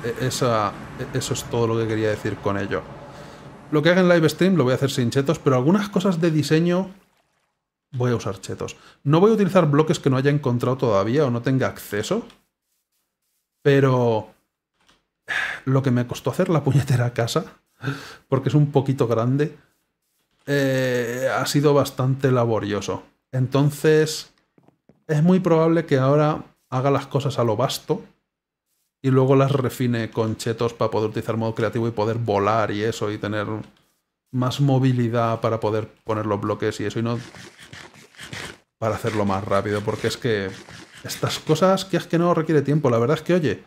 Speaker 1: E, esa, e, eso es todo lo que quería decir con ello. Lo que haga en live stream lo voy a hacer sin chetos, pero algunas cosas de diseño voy a usar chetos. No voy a utilizar bloques que no haya encontrado todavía o no tenga acceso, pero lo que me costó hacer la puñetera casa, porque es un poquito grande, eh, ha sido bastante laborioso. Entonces, es muy probable que ahora haga las cosas a lo vasto y luego las refine con chetos para poder utilizar modo creativo y poder volar y eso y tener más movilidad para poder poner los bloques y eso y no para hacerlo más rápido porque es que estas cosas que es que no requiere tiempo la verdad es que oye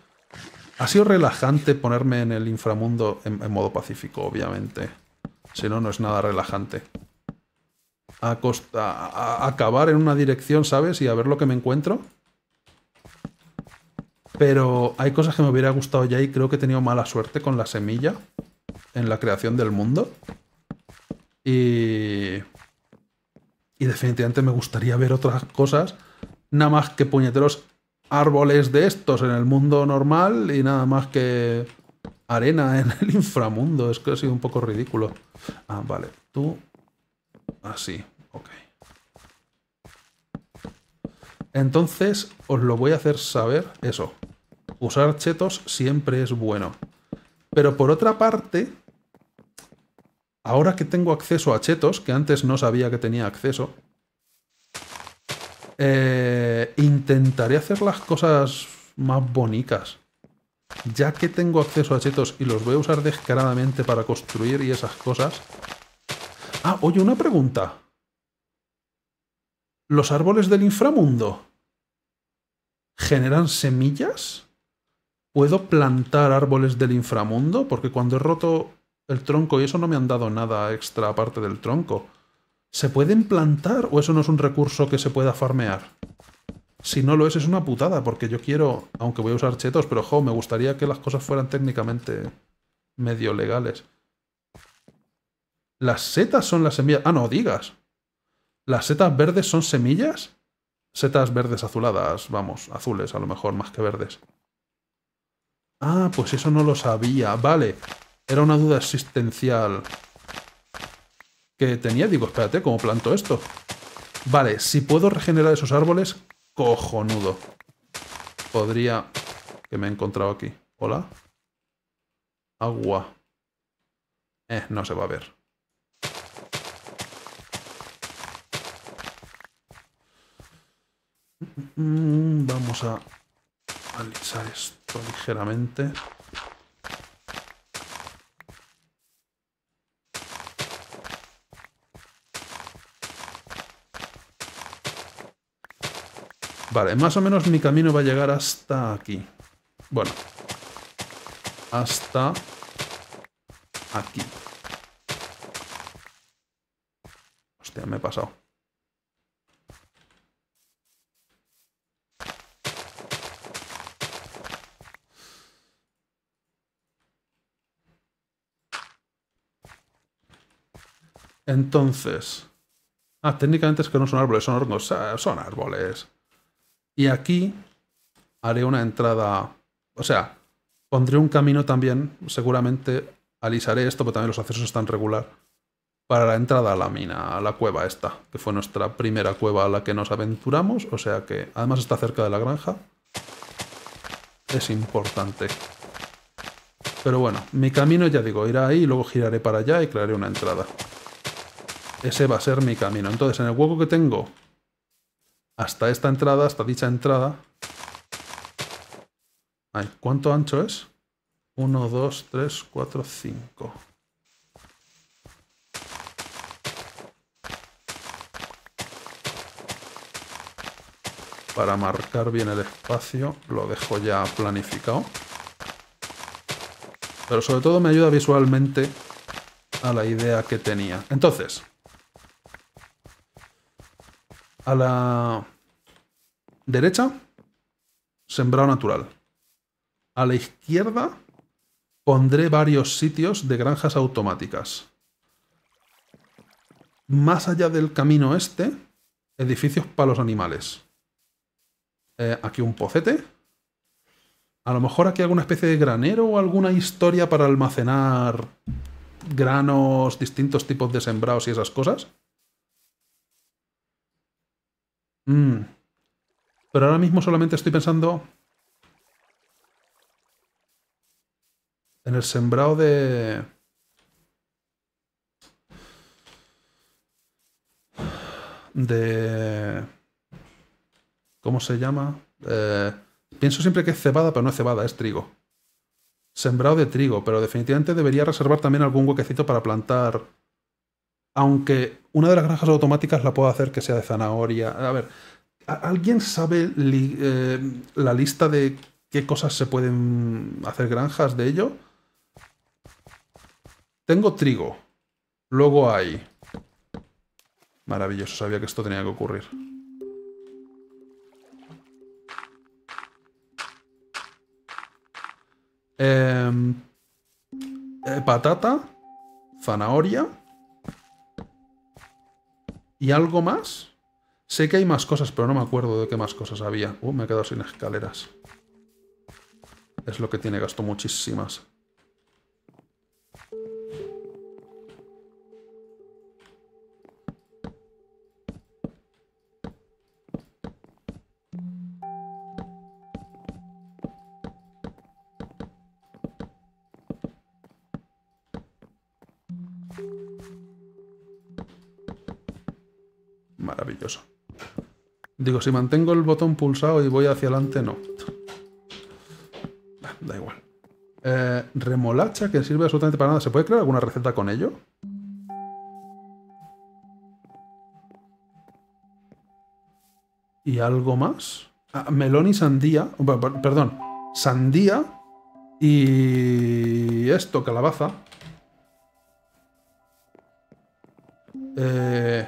Speaker 1: ha sido relajante ponerme en el inframundo en, modo pacífico, obviamente. Si no, no es nada relajante. A, costa, acabar en una dirección, ¿sabes? Y a ver lo que me encuentro. Pero hay cosas que me hubiera gustado ya y creo que he tenido mala suerte con la semilla en la creación del mundo. Y... Y definitivamente me gustaría ver otras cosas, nada más que puñeteros árboles de estos en el mundo normal y nada más que arena en el inframundo. Es que ha sido un poco ridículo. Ah, vale. Tú. Así. Ok. Entonces, os lo voy a hacer saber eso. Usar chetos siempre es bueno. Pero por otra parte, ahora que tengo acceso a chetos, que antes no sabía que tenía acceso, eh, intentaré hacer las cosas más bonitas. Ya que tengo acceso a chetos y los voy a usar descaradamente para construir y esas cosas. Ah, oye, una pregunta. ¿Los árboles del inframundo generan semillas? ¿Puedo plantar árboles del inframundo? Porque cuando he roto el tronco y eso no me han dado nada extra aparte del tronco. ¿Se pueden plantar o eso no es un recurso que se pueda farmear? Si no lo es, es una putada, porque yo quiero, aunque voy a usar chetos, pero jo, me gustaría que las cosas fueran técnicamente medio legales. ¿Las setas son las semillas? Ah, no, digas. ¿Las setas verdes son semillas? Setas verdes azuladas, vamos, azules a lo mejor, más que verdes. Ah, pues eso no lo sabía. Vale, era una duda existencial que tenía. Digo, espérate, ¿cómo planto esto? Vale, si puedo regenerar esos árboles, cojonudo. Podría... que me he encontrado aquí? ¿Hola? Agua. Eh, no se va a ver. Mm, mm, mm, vamos a alisar esto ligeramente. Vale, más o menos mi camino va a llegar hasta aquí. Bueno. Hasta aquí. Hostia, me he pasado. Entonces... Ah, técnicamente es que no son árboles, son hornos. Eh, son árboles. Y aquí haré una entrada, o sea, pondré un camino también, seguramente alisaré esto, pero también los accesos están regular, para la entrada a la mina, a la cueva esta, que fue nuestra primera cueva a la que nos aventuramos, o sea que además está cerca de la granja. Es importante. Pero bueno, mi camino ya digo, irá ahí y luego giraré para allá y crearé una entrada. Ese va a ser mi camino. Entonces, en el hueco que tengo, hasta esta entrada, hasta dicha entrada. ¿Cuánto ancho es? 1, 2, 3, 4, 5. Para marcar bien el espacio, lo dejo ya planificado. Pero sobre todo me ayuda visualmente a la idea que tenía. Entonces, a la derecha, sembrado natural. A la izquierda pondré varios sitios de granjas automáticas. Más allá del camino este, edificios para los animales. Eh, aquí un pocete. A lo mejor aquí alguna especie de granero o alguna historia para almacenar granos, distintos tipos de sembrados y esas cosas. Mm. Pero ahora mismo solamente estoy pensando en el sembrado de... De... ¿Cómo se llama? Eh, pienso siempre que es cebada, pero no es cebada, es trigo. Sembrado de trigo, pero definitivamente debería reservar también algún huequecito para plantar aunque una de las granjas automáticas la puedo hacer que sea de zanahoria. A ver, ¿alguien sabe eh, la lista de qué cosas se pueden hacer granjas de ello? Tengo trigo. Luego hay... Maravilloso, sabía que esto tenía que ocurrir. Em, eh, patata, zanahoria y algo más. Sé que hay más cosas, pero no me acuerdo de qué más cosas había. Uh, me he quedado sin escaleras. Es lo que tiene, gasto muchísimas. Maravilloso. Digo, si mantengo el botón pulsado y voy hacia adelante, no. Ah, da igual. Eh, remolacha que sirve absolutamente para nada. ¿Se puede crear alguna receta con ello? ¿Y algo más? Ah, melón y sandía. Perdón. Sandía y esto, calabaza. Eh...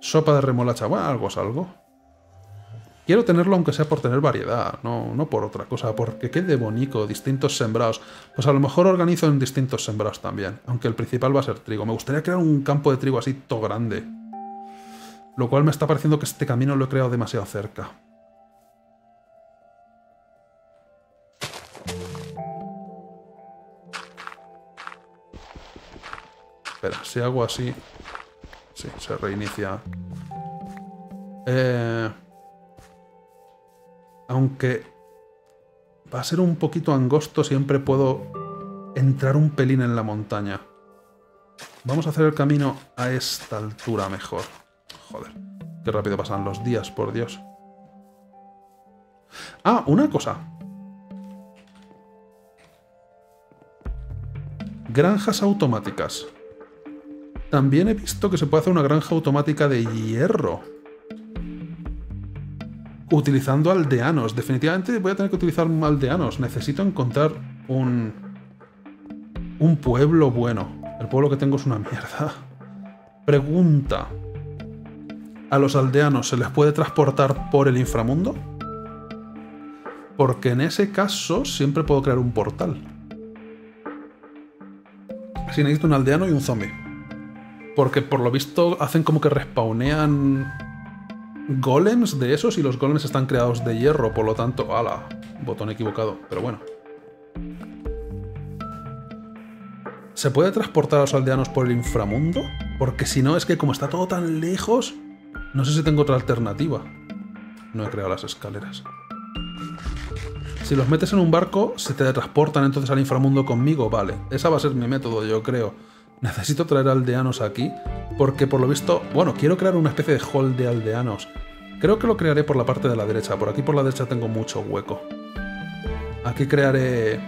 Speaker 1: Sopa de remolacha, bueno, algo es algo. Quiero tenerlo aunque sea por tener variedad, no, no por otra cosa, porque quede bonito, distintos sembrados. Pues a lo mejor organizo en distintos sembrados también, aunque el principal va a ser trigo. Me gustaría crear un campo de trigo así todo grande. Lo cual me está pareciendo que este camino lo he creado demasiado cerca. Espera, si hago así... Sí, se reinicia. Eh, aunque va a ser un poquito angosto, siempre puedo entrar un pelín en la montaña. Vamos a hacer el camino a esta altura mejor. Joder, qué rápido pasan los días, por Dios. Ah, una cosa. Granjas automáticas. También he visto que se puede hacer una granja automática de hierro. Utilizando aldeanos. Definitivamente voy a tener que utilizar aldeanos. Necesito encontrar un... Un pueblo bueno. El pueblo que tengo es una mierda. Pregunta. ¿A los aldeanos se les puede transportar por el inframundo? Porque en ese caso siempre puedo crear un portal. Si necesito un aldeano y un zombie. Porque por lo visto hacen como que respawnean golems de esos y los golems están creados de hierro, por lo tanto, ala, botón equivocado, pero bueno. ¿Se puede transportar a los aldeanos por el inframundo? Porque si no, es que como está todo tan lejos, no sé si tengo otra alternativa. No he creado las escaleras. Si los metes en un barco, se te transportan entonces al inframundo conmigo, vale. Esa va a ser mi método, yo creo necesito traer aldeanos aquí, porque por lo visto, bueno, quiero crear una especie de hall de aldeanos. Creo que lo crearé por la parte de la derecha, por aquí por la derecha tengo mucho hueco. Aquí crearé...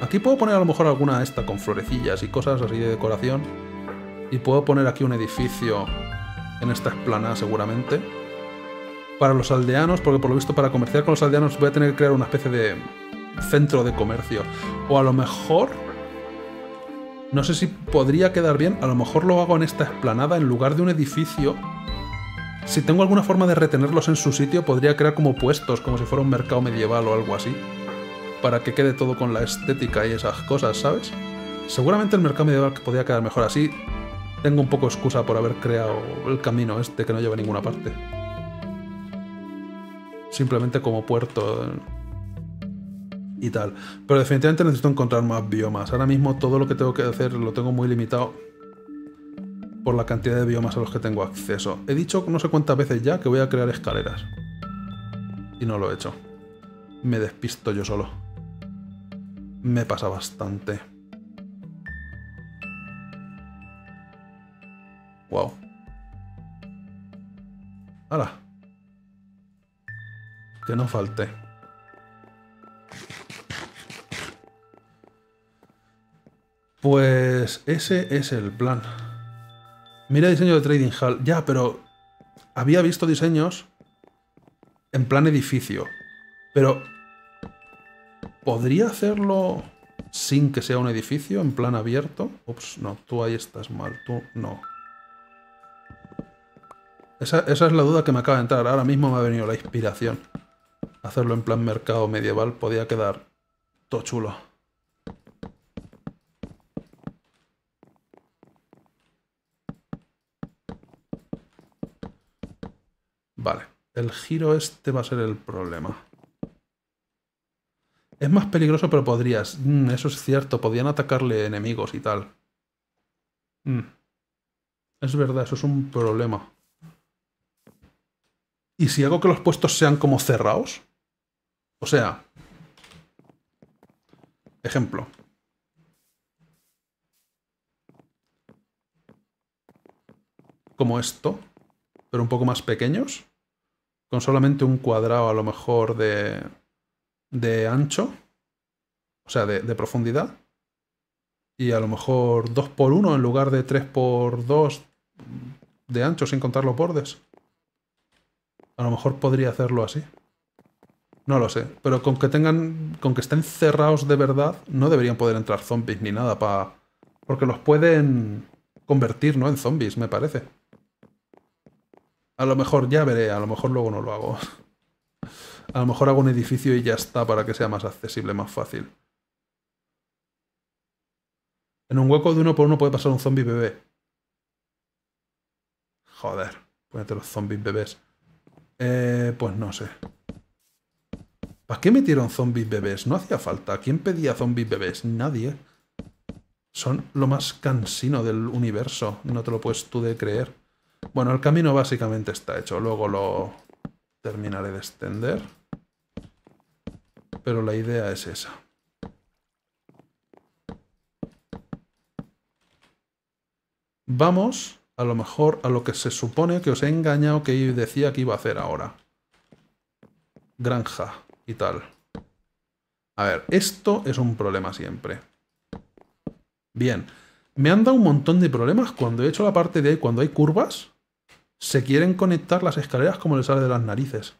Speaker 1: Aquí puedo poner a lo mejor alguna esta con florecillas y cosas así de decoración. Y puedo poner aquí un edificio en esta explanada seguramente. Para los aldeanos, porque por lo visto para comerciar con los aldeanos voy a tener que crear una especie de centro de comercio. O a lo mejor no sé si podría quedar bien, a lo mejor lo hago en esta explanada en lugar de un edificio. Si tengo alguna forma de retenerlos en su sitio, podría crear como puestos, como si fuera un mercado medieval o algo así. Para que quede todo con la estética y esas cosas, ¿sabes? Seguramente el mercado medieval podría quedar mejor así. Tengo un poco excusa por haber creado el camino este que no lleva a ninguna parte. Simplemente como puerto y tal. Pero definitivamente necesito encontrar más biomas. Ahora mismo todo lo que tengo que hacer lo tengo muy limitado por la cantidad de biomas a los que tengo acceso. He dicho no sé cuántas veces ya que voy a crear escaleras. Y no lo he hecho. Me despisto yo solo. Me pasa bastante. Wow. ¡Hala! Que no falte. Pues ese es el plan. Mira diseño de Trading Hall. Ya, pero había visto diseños en plan edificio. Pero ¿podría hacerlo sin que sea un edificio, en plan abierto? Ups, no, tú ahí estás mal, tú no. Esa, es la duda que me acaba de entrar. Ahora mismo me ha venido la inspiración. Hacerlo en plan mercado medieval podía quedar todo chulo. Vale, el giro este va a ser el problema. Es más peligroso, pero podrías. Mm, eso es cierto, podían atacarle enemigos y tal. Mm. Es verdad, eso es un problema. ¿Y si hago que los puestos sean como cerrados? O sea... Ejemplo. Como esto, pero un poco más pequeños con solamente un cuadrado a lo mejor de, de ancho, o sea, de, profundidad, y a lo mejor 2 por 1 en lugar de 3 por 2 de ancho sin contar los bordes. A lo mejor podría hacerlo así. No lo sé, pero con que tengan, con que estén cerrados de verdad, no deberían poder entrar zombies ni nada para, porque los pueden convertir, ¿no? En zombies, me parece. A lo mejor ya veré, a lo mejor luego no lo hago. A lo mejor hago un edificio y ya está para que sea más accesible, más fácil. En un hueco de uno por uno puede pasar un zombie bebé. Joder, ponete los zombies bebés. Eh, pues no sé. ¿Para qué metieron zombies bebés? No hacía falta. ¿Quién pedía zombies bebés? Nadie. Son lo más cansino del universo. No te lo puedes tú de creer. Bueno, el camino básicamente está hecho. Luego lo terminaré de extender. Pero la idea es esa. Vamos, a lo mejor, a lo que se supone que os he engañado que decía que iba a hacer ahora. Granja y tal. A ver, esto es un problema siempre. Bien. Me han dado un montón de problemas cuando he hecho la parte de cuando hay curvas se quieren conectar las escaleras como les sale de las narices.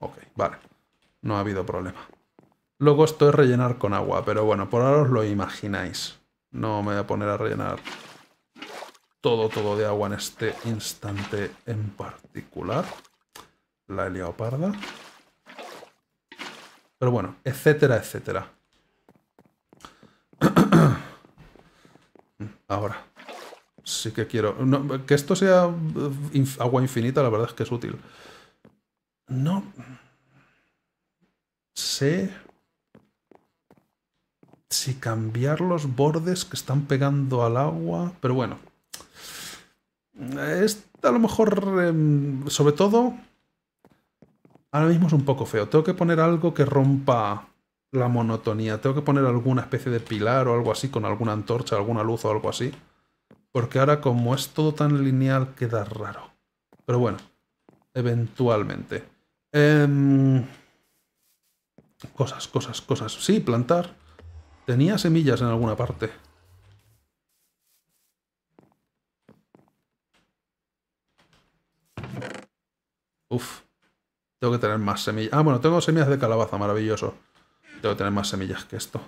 Speaker 1: Ok, vale. No ha habido problema. Luego esto es rellenar con agua, pero bueno, por ahora os lo imagináis. No me voy a poner a rellenar todo, todo de agua en este instante en particular. La leoparda Pero bueno, etcétera, etcétera. Ahora. Sí que quiero... que esto sea eh, agua infinita, la verdad es que es útil. No... Sé... Si cambiar los bordes que están pegando al agua... Pero bueno, es, a lo mejor, em, sobre todo, ahora mismo es un poco feo. Tengo que poner algo que rompa la monotonía. Tengo que poner alguna especie de pilar o algo así, con alguna antorcha, alguna luz o algo así. Porque ahora como es todo tan lineal, queda raro. Pero bueno, eventualmente. Em, cosas, cosas, cosas. Sí, plantar. Tenía semillas en alguna parte. Uf. Tengo que tener más semillas. Ah, bueno, tengo semillas de calabaza, maravilloso. Tengo que tener más semillas que esto.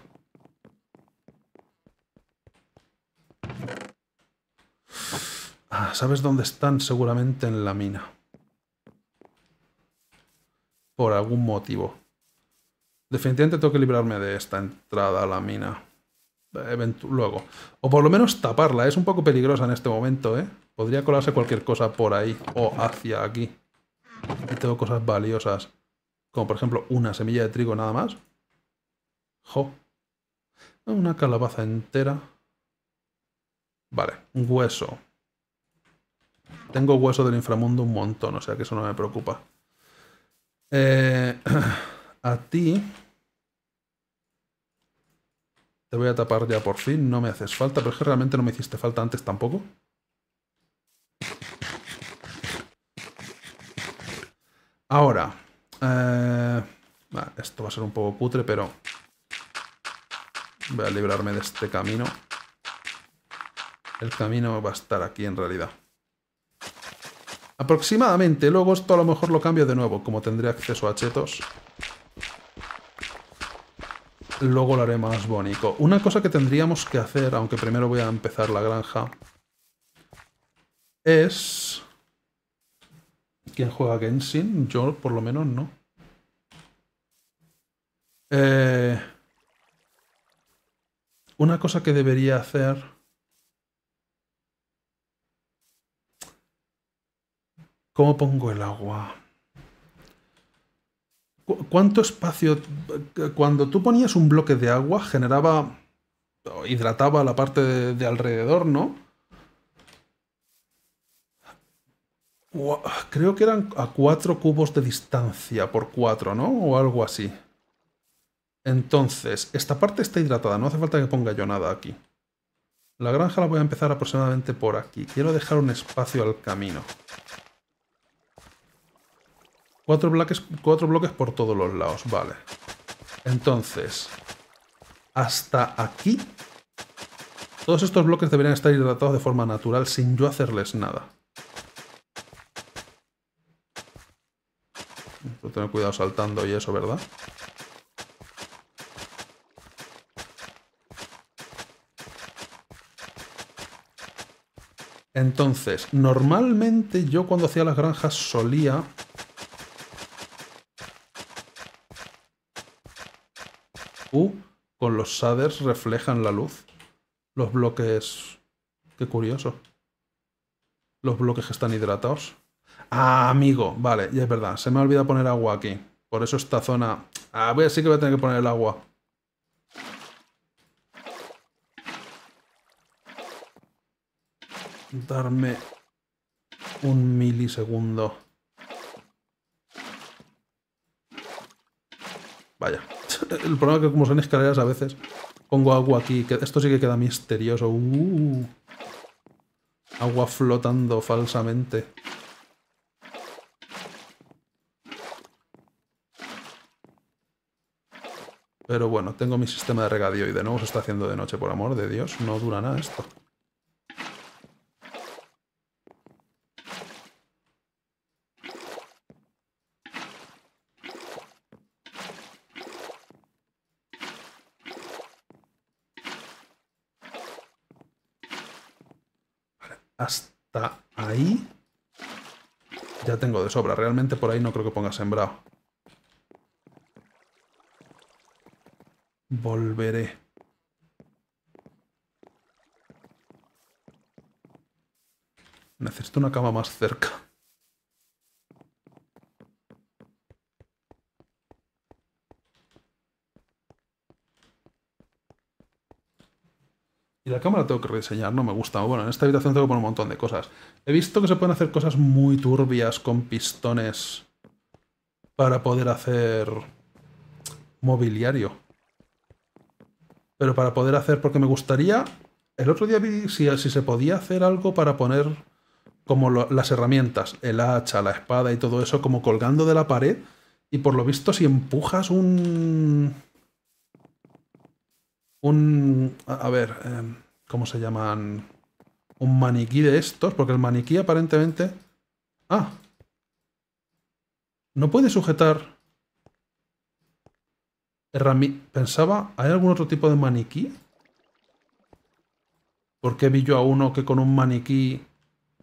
Speaker 1: Ah, ¿sabes dónde están? Seguramente en la mina. Por algún motivo. Definitivamente tengo que librarme de esta entrada a la mina. Luego. O por lo menos taparla. Es un poco peligrosa en este momento, ¿eh? Podría colarse cualquier cosa por ahí o hacia aquí tengo cosas valiosas, como por ejemplo una semilla de trigo nada más. Jo. Una calabaza entera. Vale, un hueso. Tengo hueso del inframundo un montón, o sea que eso no me preocupa. Eh, a ti... Te voy a tapar ya por fin, no me haces falta, pero es que realmente no me hiciste falta antes tampoco. Ahora, eh, esto va a ser un poco putre, pero voy a librarme de este camino. El camino va a estar aquí en realidad. Aproximadamente, luego esto a lo mejor lo cambio de nuevo, como tendré acceso a chetos. Luego lo haré más bonito. Una cosa que tendríamos que hacer, aunque primero voy a empezar la granja, es ¿Quién juega Genshin? Yo por lo menos no. Eh, una cosa que debería hacer... ¿Cómo pongo el agua? ¿Cuánto espacio? Eh, cuando tú ponías un bloque de agua, generaba... hidrataba la parte de alrededor, ¿no? Creo que eran a cuatro cubos de distancia por cuatro, ¿no? O algo así. Entonces, esta parte está hidratada, no hace falta que ponga yo nada aquí. La granja la voy a empezar aproximadamente por aquí. Quiero dejar un espacio al camino. Cuatro bloques, cuatro bloques por todos los lados, vale. Entonces, hasta aquí, todos estos bloques deberían estar hidratados de forma natural sin yo hacerles nada. tener cuidado saltando y eso, ¿verdad? Entonces, normalmente yo cuando hacía las granjas solía... Uh, con los shaders reflejan la luz. Los bloques... Qué curioso. Los bloques están hidratados. Ah, amigo, vale, ya es verdad, se me ha olvidado poner agua aquí. Por eso esta zona... Ah, voy, sí que voy a tener que poner el agua. Darme un milisegundo. Vaya. El problema es que como son escaleras a veces pongo agua aquí. Que esto sí que queda misterioso. Uh, agua flotando falsamente. Pero bueno, tengo mi sistema de regadío y de nuevo se está haciendo de noche, por amor de Dios. No dura nada esto. hasta ahí ya tengo de sobra. Realmente por ahí no creo que ponga sembrado. volveré. Necesito una cama más cerca. Y la cámara tengo que rediseñar, no me gusta. Bueno, en esta habitación tengo que poner un montón de cosas. He visto que se pueden hacer cosas muy turbias con pistones para poder hacer mobiliario. Pero para poder hacer, porque me gustaría. El otro día vi si, se podía hacer algo para poner como las herramientas, el hacha, la espada y todo eso, como colgando de la pared. Y por lo visto, si empujas un. Un. A, ver, em, ¿cómo se llaman? Un maniquí de estos, porque el maniquí aparentemente. Ah. No puede sujetar. Pensaba, ¿hay algún otro tipo de maniquí? ¿Por qué vi yo a uno que con un maniquí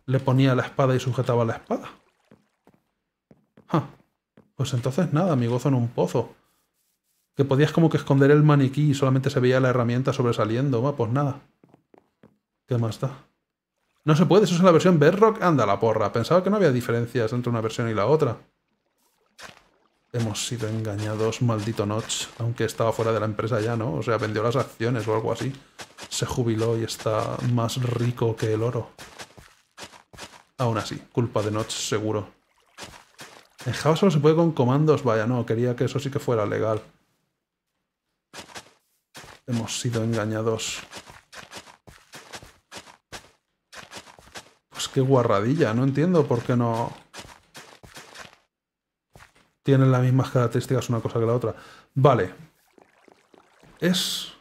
Speaker 1: le ponía la espada y sujetaba la espada? Pues entonces nada, mi gozo en un pozo. Que podías como que esconder el maniquí y solamente se veía la herramienta sobresaliendo. Va, pues nada. ¿Qué más da? No se puede, eso es la versión Bedrock. Anda la porra, pensaba que no había diferencias entre una versión y la otra. Hemos sido engañados, maldito Notch. Aunque estaba fuera de la empresa ya, ¿no? O sea, vendió las acciones o algo así. Se jubiló y está más rico que el oro. Aún así, culpa de Notch, seguro. En Java solo se puede con comandos. Vaya, no, quería que eso sí que fuera legal. Hemos sido engañados. Pues qué guarradilla, no entiendo por qué no tienen las mismas características una cosa que la otra. Vale. Es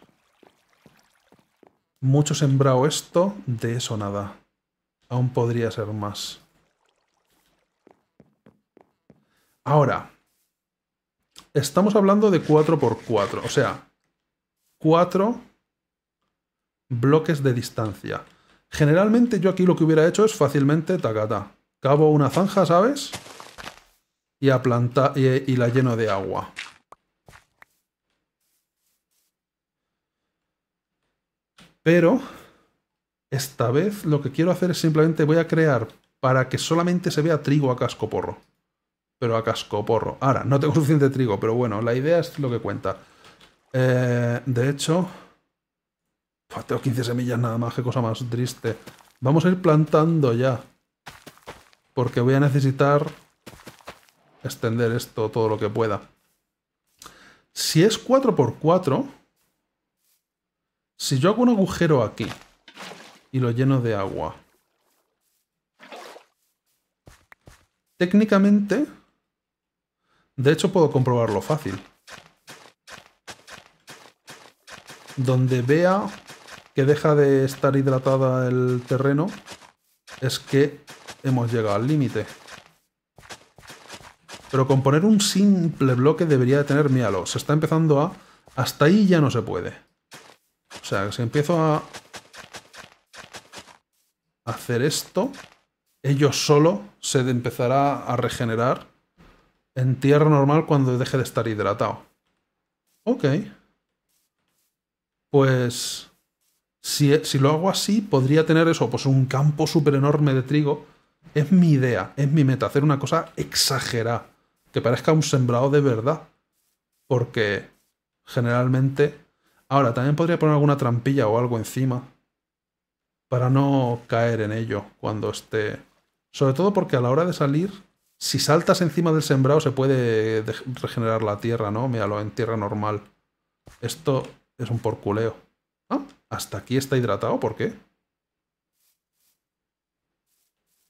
Speaker 1: mucho sembrado esto, de eso nada. Aún podría ser más. Ahora, estamos hablando de 4x4, o sea, 4 bloques de distancia. Generalmente yo aquí lo que hubiera hecho es fácilmente, tacata, cabo una zanja, ¿sabes? y, a planta, y, la lleno de agua. Pero esta vez lo que quiero hacer es simplemente voy a crear para que solamente se vea trigo a cascoporro. Pero a cascoporro. Ahora, no tengo suficiente trigo, pero bueno, la idea es lo que cuenta. Eh, de hecho... tengo 15 semillas nada más, qué cosa más triste. Vamos a ir plantando ya. Porque voy a necesitar extender esto todo lo que pueda. Si es 4x4, si yo hago un agujero aquí y lo lleno de agua, técnicamente, de hecho puedo comprobarlo fácil. Donde vea que deja de estar hidratada el terreno, es que hemos llegado al límite. Pero con poner un simple bloque debería de tener, míralo, se está empezando a... Hasta ahí ya no se puede. O sea, si empiezo a hacer esto, ello solo se empezará a regenerar en tierra normal cuando deje de estar hidratado. Ok. Pues si, si lo hago así, podría tener eso, pues un campo súper enorme de trigo. Es mi idea, es mi meta, hacer una cosa exagerada que parezca un sembrado de verdad. Porque generalmente... Ahora, también podría poner alguna trampilla o algo encima para no caer en ello cuando esté... Sobre todo porque a la hora de salir, si saltas encima del sembrado se puede regenerar la tierra, ¿no? Míralo, en tierra normal. Esto es un porculeo. ¿Ah? ¿Hasta aquí está hidratado? ¿Por qué?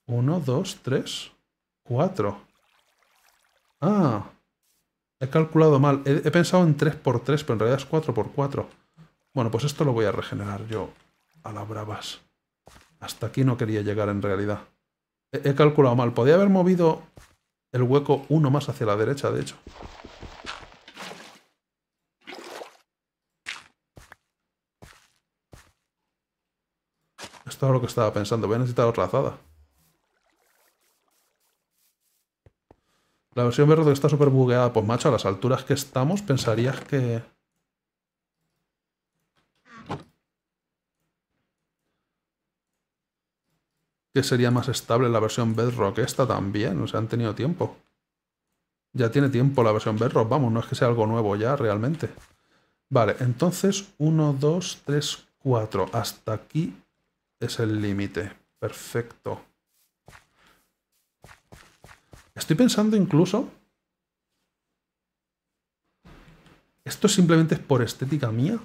Speaker 1: Uno, dos, tres, cuatro. Ah, he calculado mal. He, pensado en 3x3, pero en realidad es 4x4. Bueno, pues esto lo voy a regenerar yo a la bravas. Hasta aquí no quería llegar en realidad. He, he calculado mal. Podría haber movido el hueco uno más hacia la derecha, de hecho. Esto es lo que estaba pensando. Voy a necesitar otra azada. La versión verde está súper bugueada. Pues macho, a las alturas que estamos, pensarías que... Que sería más estable la versión Bedrock. Esta también, o sea, han tenido tiempo. Ya tiene tiempo la versión Bedrock, vamos, no es que sea algo nuevo ya, realmente. Vale, entonces 1, 2, 3, 4. Hasta aquí es el límite. Perfecto. Estoy pensando incluso... ¿Esto simplemente es por estética mía?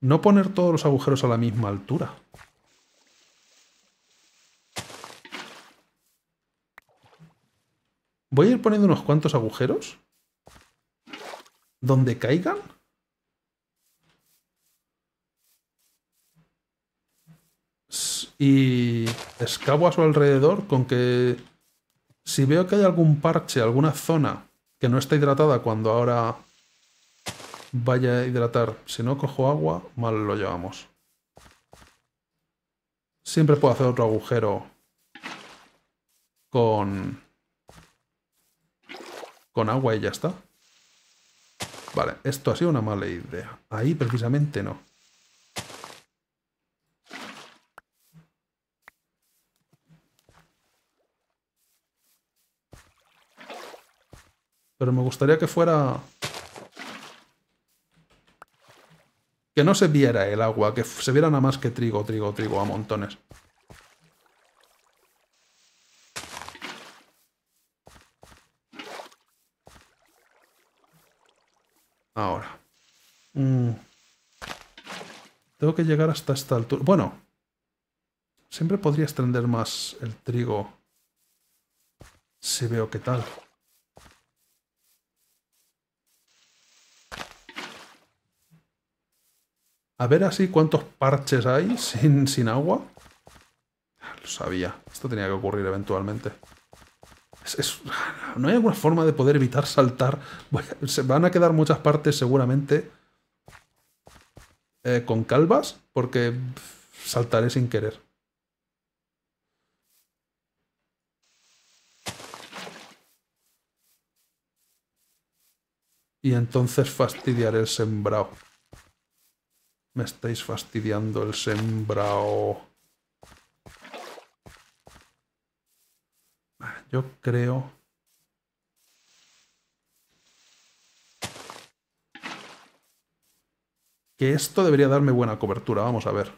Speaker 1: No poner todos los agujeros a la misma altura. Voy a ir poniendo unos cuantos agujeros. Donde caigan. Y excavo a su alrededor con que si veo que hay algún parche, alguna zona que no está hidratada cuando ahora vaya a hidratar, si no cojo agua, mal lo llevamos. Siempre puedo hacer otro agujero con... con agua y ya está. Vale, esto ha sido una mala idea. Ahí precisamente no. Pero me gustaría que fuera... Que no se viera el agua, que se viera nada más que trigo, trigo, trigo a montones. Ahora. Mm. Tengo que llegar hasta esta altura. Bueno. Siempre podría extender más el trigo. Si veo qué tal. A ver así cuántos parches hay sin, sin agua. Ah, lo sabía. Esto tenía que ocurrir eventualmente. no hay alguna forma de poder evitar saltar. se van a quedar muchas partes seguramente eh, con calvas porque saltaré sin querer. Y entonces fastidiaré el sembrado. Me estáis fastidiando el sembrao. Yo creo... Que esto debería darme buena cobertura, vamos a ver.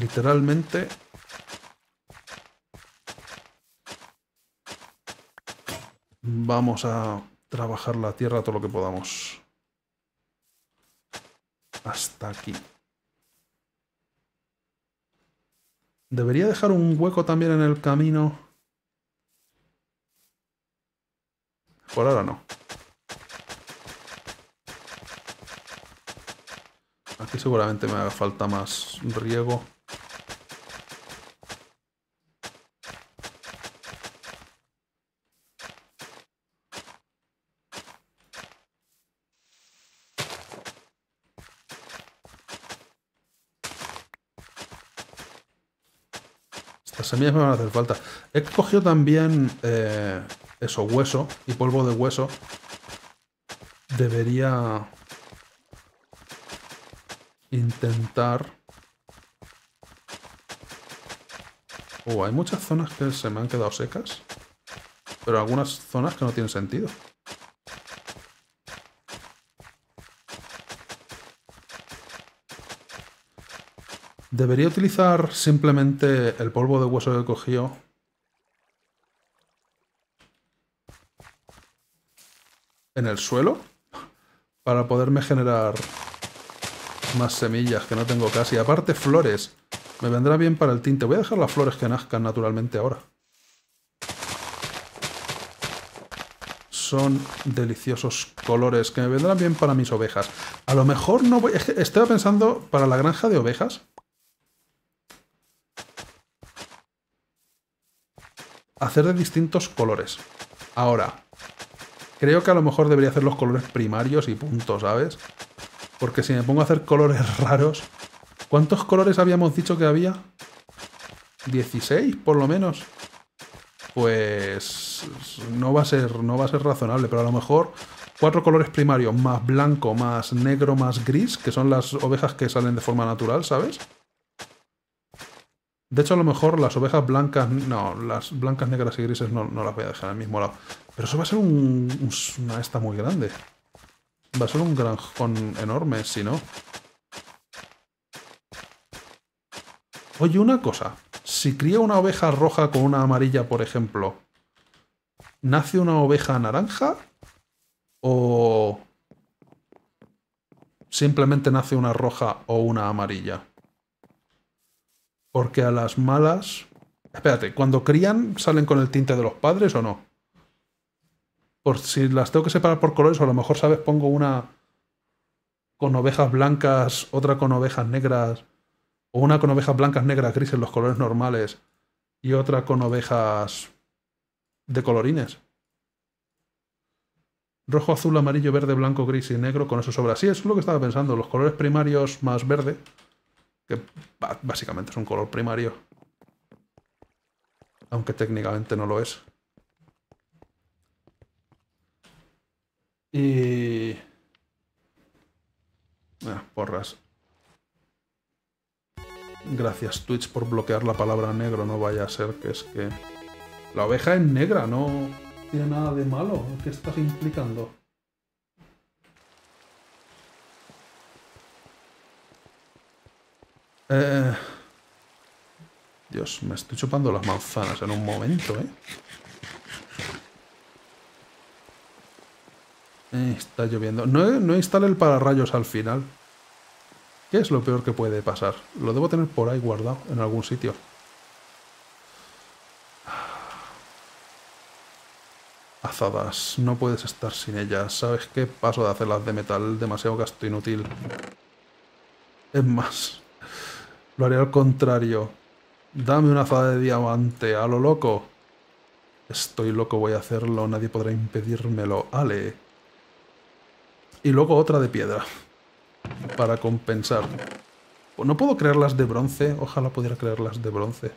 Speaker 1: Literalmente... Vamos a trabajar la tierra todo lo que podamos hasta aquí. Debería dejar un hueco también en el camino. Por ahora no. Aquí seguramente me haga falta más riego. semillas me van a hacer falta. He cogido también eh, eso, hueso y polvo de hueso. Debería intentar... Oh, hay muchas zonas que se me han quedado secas, pero algunas zonas que no tienen sentido. Debería utilizar simplemente el polvo de hueso que cogido En el suelo. Para poderme generar más semillas, que no tengo casi. Aparte, flores. Me vendrá bien para el tinte. Voy a dejar las flores que nazcan naturalmente ahora. son deliciosos colores que me vendrán bien para mis ovejas. A lo mejor no voy... Estaba pensando para la granja de ovejas. hacer de distintos colores. Ahora, creo que a lo mejor debería hacer los colores primarios y punto, ¿sabes? Porque si me pongo a hacer colores raros... ¿Cuántos colores habíamos dicho que había? 16, por lo menos. Pues no va a ser, no va a ser razonable, pero a lo mejor cuatro colores primarios más blanco, más negro, más gris, que son las ovejas que salen de forma natural, ¿sabes? De hecho, a lo mejor las ovejas blancas, no, las blancas, negras y grises no, las voy a dejar al mismo lado. Pero eso va a ser una esta muy grande. Va a ser un granjón enorme, si no. Oye, una cosa. Si cría una oveja roja con una amarilla, por ejemplo, ¿nace una oveja naranja? ¿O simplemente nace una roja o una amarilla? Porque a las malas... Espérate, ¿cuando crían salen con el tinte de los padres o no? Por si las tengo que separar por colores, o a lo mejor, ¿sabes? Pongo una con ovejas blancas, otra con ovejas negras, o una con ovejas blancas, negras, grises, los colores normales, y otra con ovejas de colorines. Rojo, azul, amarillo, verde, blanco, gris y negro, con eso sobra. Sí, eso es lo que estaba pensando, los colores primarios más verde que básicamente es un color primario. Aunque técnicamente no lo es. Y... Ah, porras. Gracias Twitch por bloquear la palabra negro, no vaya a ser que es que... La oveja es negra, no tiene nada de malo. ¿Qué estás implicando? Eh, eh. Dios, me estoy chupando las manzanas en un momento, ¿eh? eh está lloviendo. No, no instale el pararrayos al final. ¿Qué es lo peor que puede pasar? Lo debo tener por ahí guardado, en algún sitio. Azadas, no puedes estar sin ellas. ¿Sabes qué? Paso de hacerlas de metal, demasiado gasto inútil. Es más, lo haré al contrario. Dame una fada de diamante, a lo loco. Estoy loco, voy a hacerlo, nadie podrá impedírmelo. Ale. Y luego otra de piedra. Para compensar. Pues no puedo crearlas de bronce. Ojalá pudiera crearlas de bronce.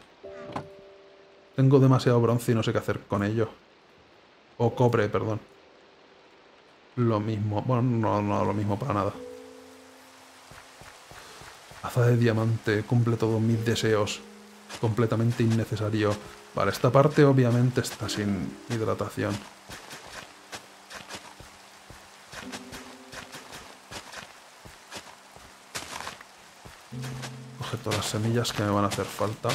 Speaker 1: Tengo demasiado bronce y no sé qué hacer con ello. O cobre, perdón. Lo mismo. Bueno, no, no, lo mismo para nada. Aza de diamante cumple todos mis deseos. Completamente innecesario. Para esta parte obviamente está sin hidratación. Coge todas las semillas que me van a hacer falta.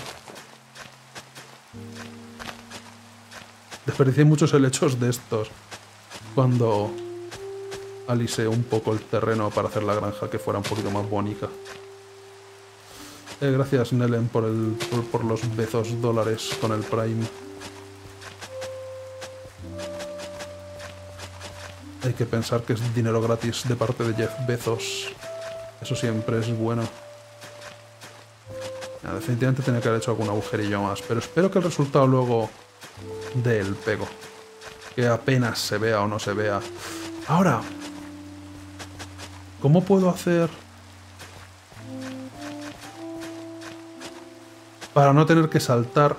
Speaker 1: Desperdicié muchos helechos de estos cuando alisé un poco el terreno para hacer la granja que fuera un poquito más bonita. Eh, gracias, Nelen, por, el, por, los bezos dólares con el Prime. Hay que pensar que es dinero gratis de parte de Jeff Bezos. Eso siempre es bueno. definitivamente tenía que haber hecho algún agujerillo más, pero espero que el resultado luego dé el pego. Que apenas se vea o no se vea. Ahora, ¿cómo puedo hacer para no tener que saltar.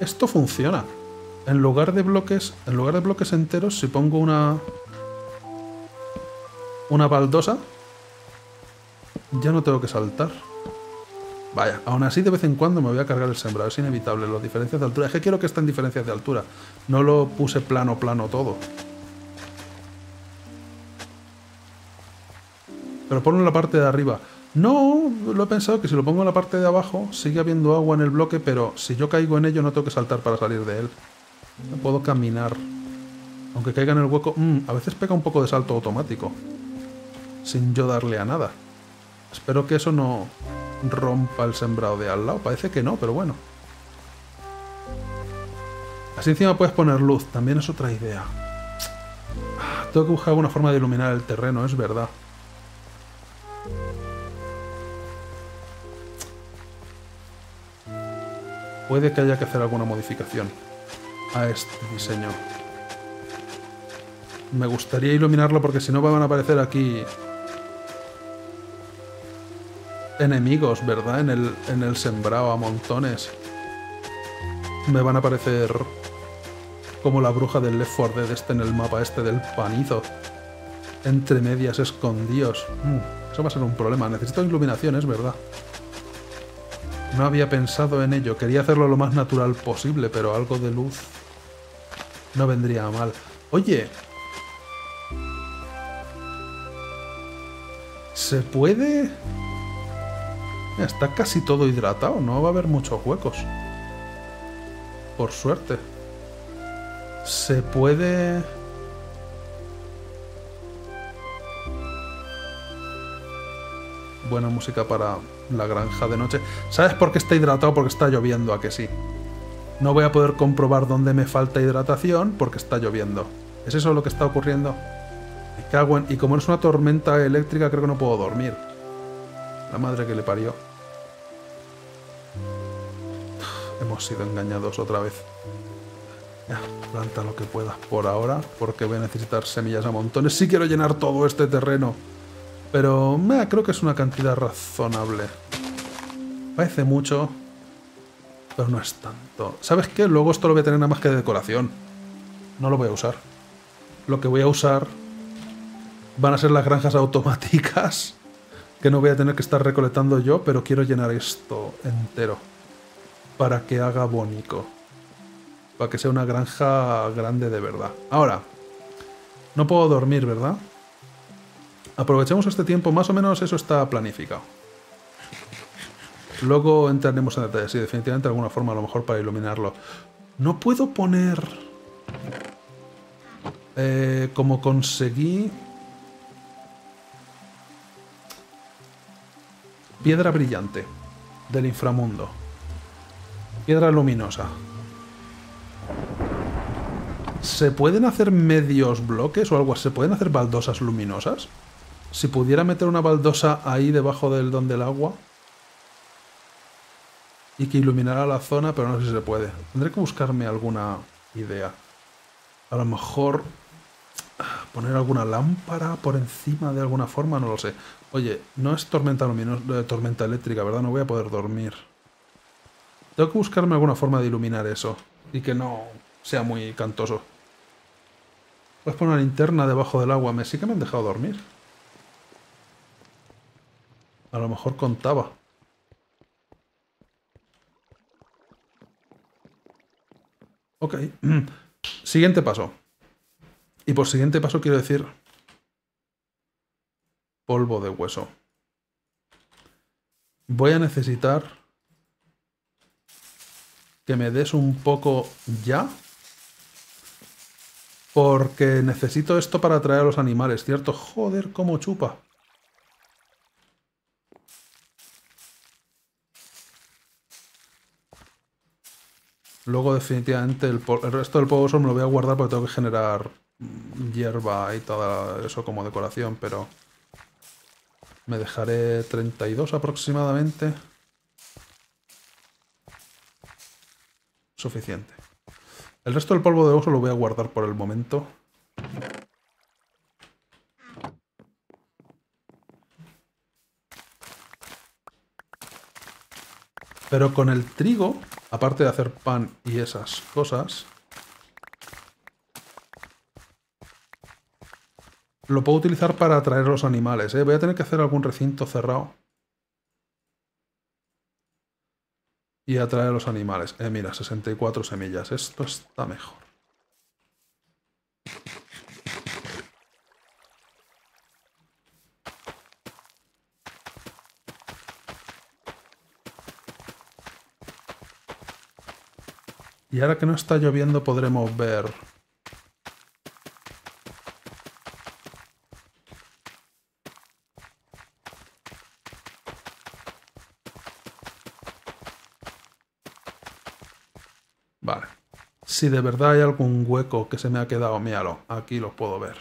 Speaker 1: Esto funciona. En lugar de bloques, en lugar de bloques enteros, si pongo una una baldosa, ya no tengo que saltar. Vaya, aún así de vez en cuando me voy a cargar el sembrado, es inevitable, las diferencias de altura. Es que quiero que estén diferencias de altura. No lo puse plano plano todo. pero ponlo en la parte de arriba. No, lo he pensado que si lo pongo en la parte de abajo, sigue habiendo agua en el bloque, pero si yo caigo en ello no tengo que saltar para salir de él. No puedo caminar. Aunque caiga en el hueco, mm, a veces pega un poco de salto automático. Sin yo darle a nada. Espero que eso no rompa el sembrado de al lado. Parece que no, pero bueno. Así encima puedes poner luz, también es otra idea. Ah, tengo que buscar alguna forma de iluminar el terreno, es verdad. Puede que haya que hacer alguna modificación a este diseño. Me gustaría iluminarlo porque si no van a aparecer aquí enemigos, ¿verdad? En el, en el sembrado a montones. Me van a aparecer como la bruja del Left 4 este en el mapa este del panizo. Entre medias escondidos. Mm, eso va a ser un problema. Necesito iluminación, es verdad. No había pensado en ello. Quería hacerlo lo más natural posible, pero algo de luz no vendría mal. Oye. ¿Se puede...? Está casi todo hidratado, no va a haber muchos huecos. Por suerte. ¿Se puede...? Buena música para la granja de noche. ¿Sabes por qué está hidratado? Porque está lloviendo, a que sí. No voy a poder comprobar dónde me falta hidratación porque está lloviendo. ¿Es eso lo que está ocurriendo? Me Y como es una tormenta eléctrica, creo que no puedo dormir. La madre que le parió. Hemos sido engañados otra vez. Ya, planta lo que puedas por ahora, porque voy a necesitar semillas a montones. Sí quiero llenar todo este terreno. Pero creo que es una cantidad razonable. Parece mucho, pero no es tanto. ¿Sabes qué? Luego esto lo voy a tener nada más que de decoración. No lo voy a usar. Lo que voy a usar van a ser las granjas automáticas que no voy a tener que estar recolectando yo, pero quiero llenar esto entero para que haga bonito. Para que sea una granja grande de verdad. Ahora, no puedo dormir, ¿verdad? aprovechemos este tiempo, más o menos eso está planificado. Luego entraremos en detalles, sí, definitivamente alguna forma a lo mejor para iluminarlo. No puedo poner... Eh, como conseguí... Piedra brillante del inframundo. Piedra luminosa. ¿Se pueden hacer medios bloques o algo así? ¿Se pueden hacer baldosas luminosas? Si pudiera meter una baldosa ahí debajo del don del agua. Y que iluminara la zona, pero no sé si se puede. Tendré que buscarme alguna idea. A lo mejor poner alguna lámpara por encima de alguna forma, no lo sé. Oye, no es tormenta eh, tormenta eléctrica, ¿verdad? No voy a poder dormir. Tengo que buscarme alguna forma de iluminar eso. Y que no sea muy cantoso. Puedes poner una linterna debajo del agua. Me sí que me han dejado dormir. A lo mejor contaba. Ok. Siguiente paso. Y por siguiente paso quiero decir polvo de hueso. Voy a necesitar que me des un poco ya. Porque necesito esto para atraer a los animales, ¿cierto? Joder, cómo chupa. Luego definitivamente el, resto del polvo me lo voy a guardar porque tengo que generar hierba y todo eso como decoración, pero me dejaré 32 aproximadamente. Suficiente. El resto del polvo de oso lo voy a guardar por el momento. Pero con el trigo aparte de hacer pan y esas cosas, lo puedo utilizar para atraer los animales. ¿eh? Voy a tener que hacer algún recinto cerrado. Y atraer los animales. Eh, mira, 64 semillas. Esto está mejor. Y ahora que no está lloviendo podremos ver... Vale. Si de verdad hay algún hueco que se me ha quedado, míralo. Aquí lo puedo ver.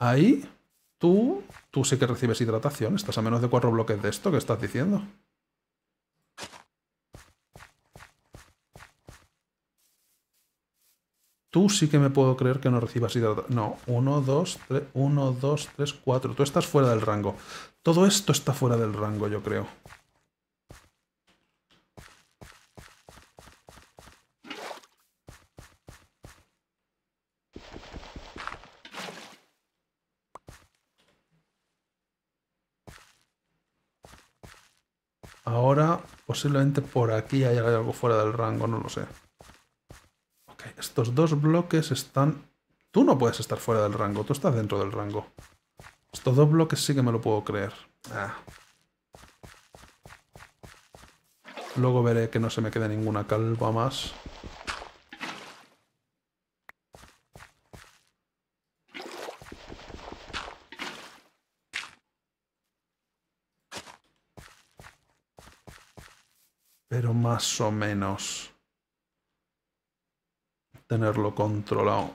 Speaker 1: Ahí, tú, tú sí que recibes hidratación. Estás a menos de cuatro bloques de esto que estás diciendo. sí que me puedo creer que no recibas hidratante. No, 1, 2, 3, 1, 2, 3, 4. Tú estás fuera del rango. Todo esto está fuera del rango, yo creo. Ahora, posiblemente por aquí haya algo fuera del rango, no lo sé estos dos bloques están... Tú no puedes estar fuera del rango, tú estás dentro del rango. Estos dos bloques sí que me lo puedo creer. Ah. Luego veré que no se me quede ninguna calva más. Pero más o menos tenerlo controlado.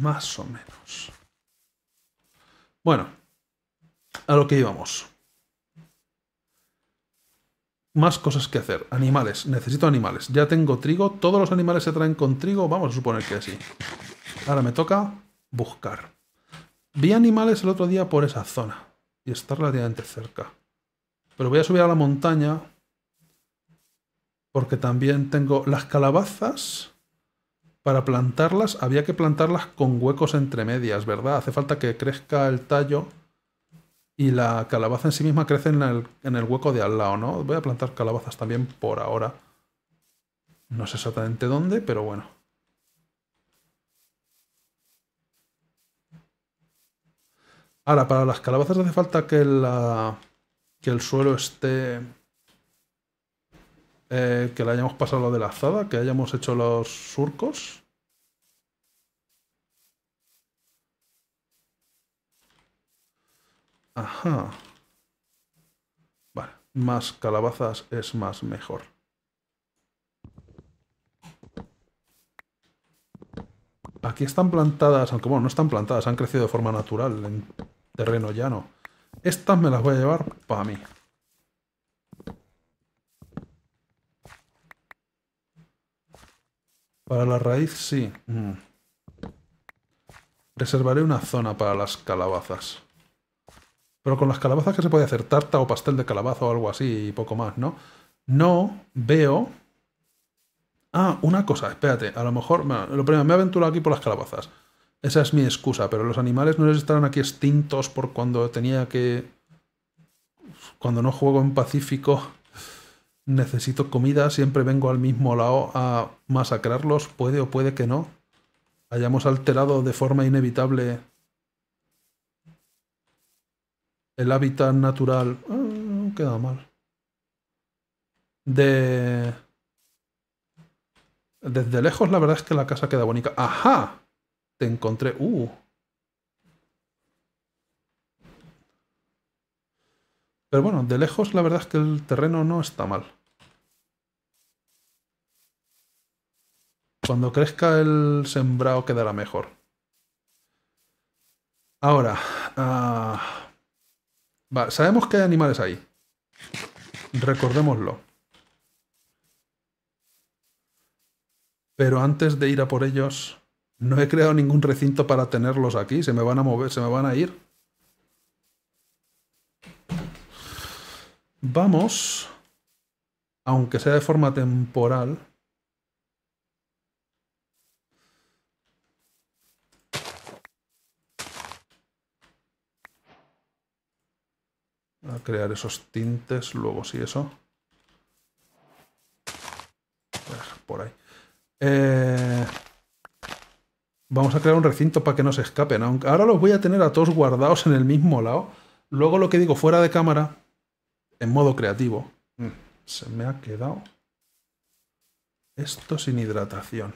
Speaker 1: Más o menos. Bueno, a lo que íbamos. Más cosas que hacer. Animales. Necesito animales. Ya tengo trigo. Todos los animales se traen con trigo. Vamos a suponer que así. Ahora me toca buscar. Vi animales el otro día por esa zona y está relativamente cerca. Pero voy a subir a la montaña porque también tengo las calabazas. Para plantarlas había que plantarlas con huecos entre medias, ¿verdad? Hace falta que crezca el tallo y la calabaza en sí misma crece en el, hueco de al lado, ¿no? Voy a plantar calabazas también por ahora. No sé exactamente dónde, pero bueno. Ahora, para las calabazas hace falta que, que el suelo esté... Eh, que le hayamos pasado lo de la azada, que hayamos hecho los surcos. Ajá. Vale, más calabazas es más mejor. Aquí están plantadas, aunque bueno, no están plantadas, han crecido de forma natural en terreno llano. Estas me las voy a llevar para mí. Para la raíz, sí. Mm. Reservaré una zona para las calabazas. Pero con las calabazas que se puede hacer tarta o pastel de calabaza o algo así y poco más, ¿no? No veo... Ah, una cosa, espérate. A lo mejor... lo primero, me he aquí por las calabazas. Esa es mi excusa, pero los animales no les estarán aquí extintos por cuando tenía que... Cuando no juego en Pacífico, necesito comida, siempre vengo al mismo lado a masacrarlos, puede o puede que no. Hayamos alterado de forma inevitable el hábitat natural. Mm, queda mal. De... Desde lejos la verdad es que la casa queda bonita. ¡Ajá! Te encontré. Uh. Pero bueno, de lejos la verdad es que el terreno no está mal. Cuando crezca el sembrado quedará mejor. Ahora, ah, sabemos que hay animales ahí. Recordémoslo. Pero antes de ir a por ellos, no he creado ningún recinto para tenerlos aquí. Se me van a mover, se me van a ir. Vamos, aunque sea de forma temporal, a crear esos tintes, luego si eso. Por ahí. Eh... Vamos a crear un recinto para que no se escapen. Aunque ahora los voy a tener a todos guardados en el mismo lado. Luego lo que digo fuera de cámara, en modo creativo. Mm, se me ha quedado esto sin hidratación.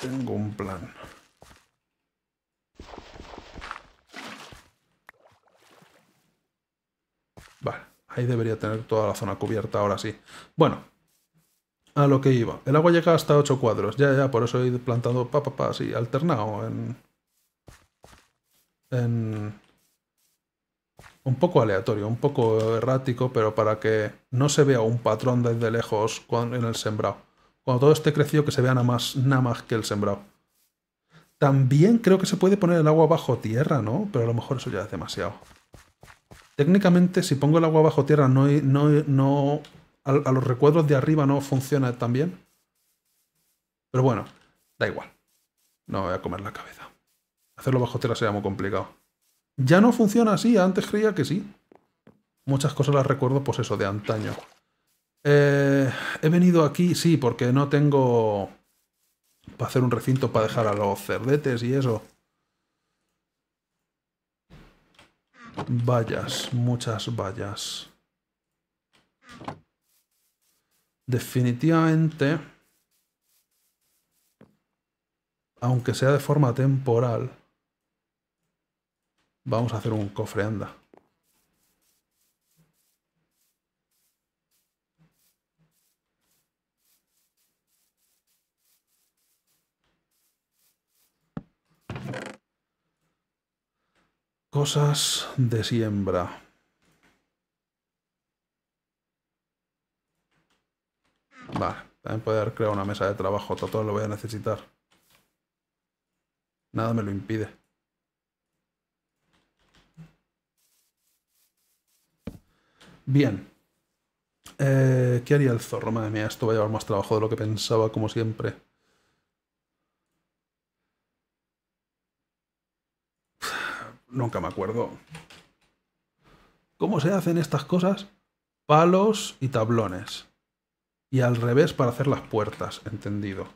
Speaker 1: Tengo un plan. Ahí debería tener toda la zona cubierta ahora sí. Bueno, a lo que iba. El agua llega hasta 8 cuadros. Ya, ya, por eso he ido plantando pa, pa, así, alternado en... Un poco aleatorio, un poco errático, pero para que no se vea un patrón desde lejos en el sembrado. Cuando todo esté crecido, que se vea más, nada más que el sembrado. También creo que se puede poner el agua bajo tierra, ¿no? Pero a lo mejor eso ya es demasiado. Técnicamente, si pongo el agua bajo tierra, no, no, a, los recuadros de arriba no funciona tan bien. Pero bueno, da igual. No voy a comer la cabeza. Hacerlo bajo tierra sería muy complicado. Ya no funciona así, antes creía que sí. Muchas cosas las recuerdo, pues eso, de antaño. Eh, he venido aquí, sí, porque no tengo para hacer un recinto para dejar a los cerdetes y eso. Vallas, muchas vallas. Definitivamente, aunque sea de forma temporal, vamos a hacer un cofre, anda. cosas de siembra. Vale, también poder crear una mesa de trabajo. Todo lo voy a necesitar. Nada me lo impide. Bien. Eh, ¿Qué haría el zorro? Madre mía, esto va a llevar más trabajo de lo que pensaba, como siempre. nunca me acuerdo. ¿Cómo se hacen estas cosas? Palos y tablones. Y al revés para hacer las puertas, entendido.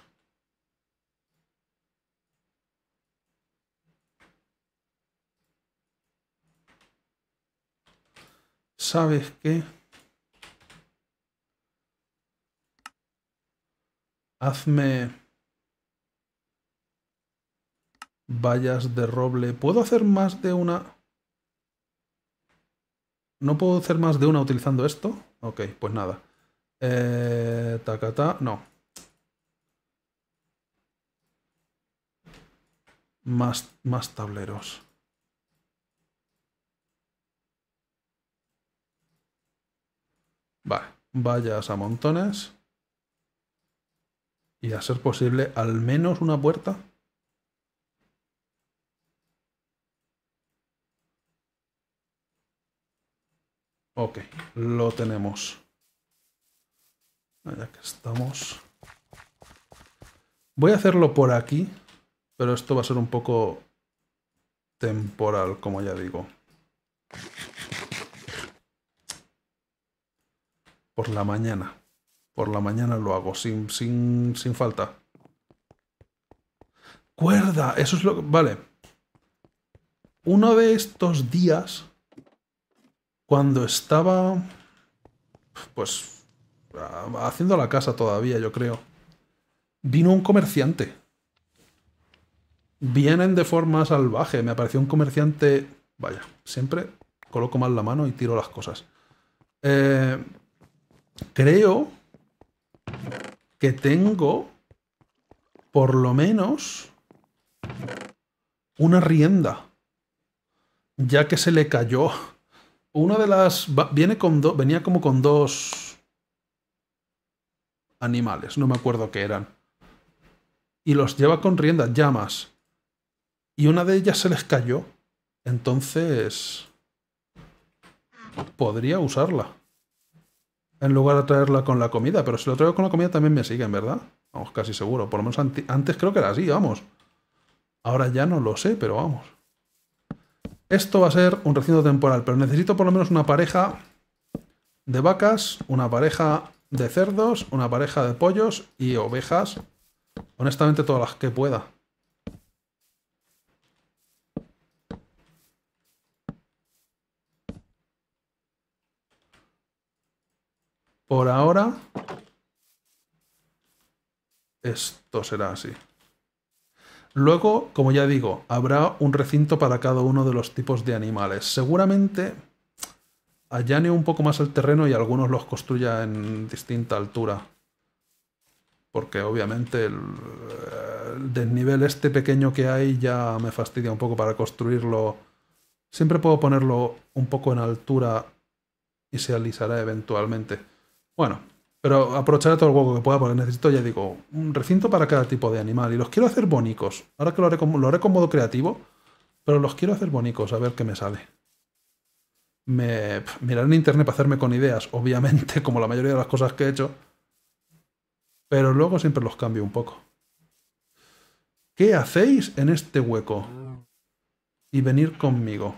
Speaker 1: ¿Sabes qué? Hazme... vallas de roble. ¿Puedo hacer más de una...? ¿No puedo hacer más de una utilizando esto? Ok, pues nada. Eh, no. Más, más tableros. Vale, vallas a montones. Y a ser posible, al menos una puerta. Ok, lo tenemos. Ya que estamos. Voy a hacerlo por aquí, pero esto va a ser un poco temporal, como ya digo. Por la mañana. Por la mañana lo hago, sin, sin, sin falta. ¡Cuerda! Eso es lo que... Vale. Uno de estos días cuando estaba, pues, haciendo la casa todavía, yo creo, vino un comerciante. Vienen de forma salvaje. Me apareció un comerciante, vaya, siempre coloco mal la mano y tiro las cosas. Eh, creo que tengo por lo menos una rienda, ya que se le cayó una de las. Viene con venía como con dos animales, no me acuerdo qué eran. Y los lleva con riendas, llamas. Y una de ellas se les cayó. Entonces. Podría usarla. En lugar de traerla con la comida. Pero si lo traigo con la comida también me siguen, ¿verdad? Vamos, casi seguro. Por lo menos antes creo que era así, vamos. Ahora ya no lo sé, pero vamos. Esto va a ser un recinto temporal, pero necesito por lo menos una pareja de vacas, una pareja de cerdos, una pareja de pollos y ovejas. Honestamente, todas las que pueda. Por ahora, esto será así. Luego, como ya digo, habrá un recinto para cada uno de los tipos de animales. Seguramente allane un poco más el terreno y algunos los construya en distinta altura. Porque obviamente el, el desnivel este pequeño que hay ya me fastidia un poco para construirlo. Siempre puedo ponerlo un poco en altura y se alisará eventualmente. Bueno, pero aprovecharé todo el hueco que pueda porque necesito, ya digo, un recinto para cada tipo de animal. Y los quiero hacer bonicos. Ahora que lo haré con, lo haré con modo creativo, pero los quiero hacer bonicos, a ver qué me sale. Me en internet para hacerme con ideas, obviamente, como la mayoría de las cosas que he hecho. Pero luego siempre los cambio un poco. ¿Qué hacéis en este hueco? Y venir conmigo.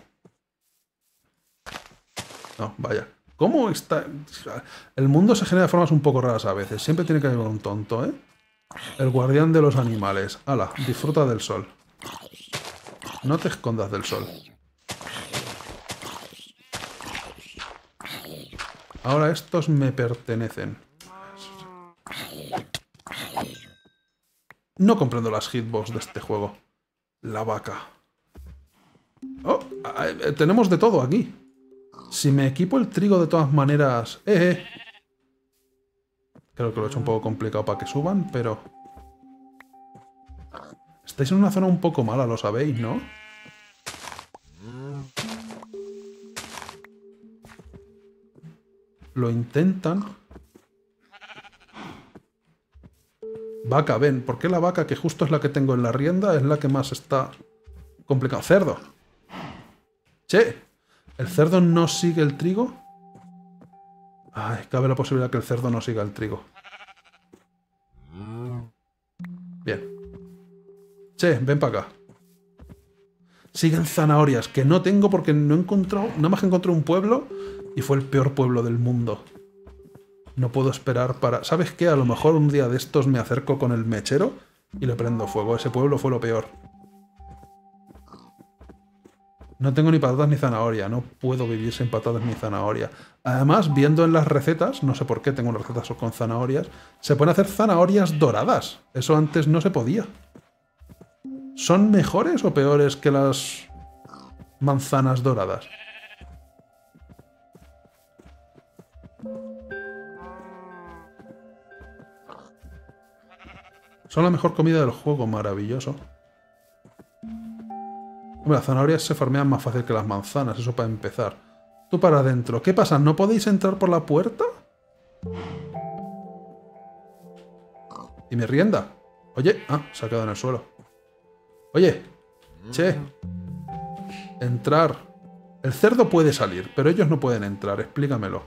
Speaker 1: No, vaya. ¿Cómo está? El mundo se genera de formas un poco raras a veces. Siempre tiene que haber un tonto, ¿eh? El guardián de los animales. Ala, disfruta del sol. No te escondas del sol. Ahora estos me pertenecen. No comprendo las hitbox de este juego. La vaca. Oh, eh, tenemos de todo aquí. Si me equipo el trigo de todas maneras... Eh, ¡Eh, Creo que lo he hecho un poco complicado para que suban, pero... Estáis en una zona un poco mala, lo sabéis, ¿no? Lo intentan. Vaca, ven. ¿Por qué la vaca, que justo es la que tengo en la rienda, es la que más está Complicado. ¡Cerdo! ¡Che! ¿El cerdo no sigue el trigo? Ay, cabe la posibilidad que el cerdo no siga el trigo. Bien. Che, ven para acá. Siguen zanahorias, que no tengo porque no he encontrado... Nada más que encontré un pueblo y fue el peor pueblo del mundo. No puedo esperar para... ¿Sabes qué? A lo mejor un día de estos me acerco con el mechero y le prendo fuego. Ese pueblo fue lo peor. No tengo ni patatas ni zanahoria, no puedo vivir sin patatas ni zanahoria. Además, viendo en las recetas, no sé por qué tengo unas recetas con zanahorias, se pueden hacer zanahorias doradas. Eso antes no se podía. ¿Son mejores o peores que las manzanas doradas? Son la mejor comida del juego, maravilloso. Hombre, las zanahorias se farmean más fácil que las manzanas, eso para empezar. Tú para adentro. ¿Qué pasa? ¿No podéis entrar por la puerta? ¿Y me rienda? Oye, ah, se ha quedado en el suelo. Oye, che. Entrar. El cerdo puede salir, pero ellos no pueden entrar, explícamelo.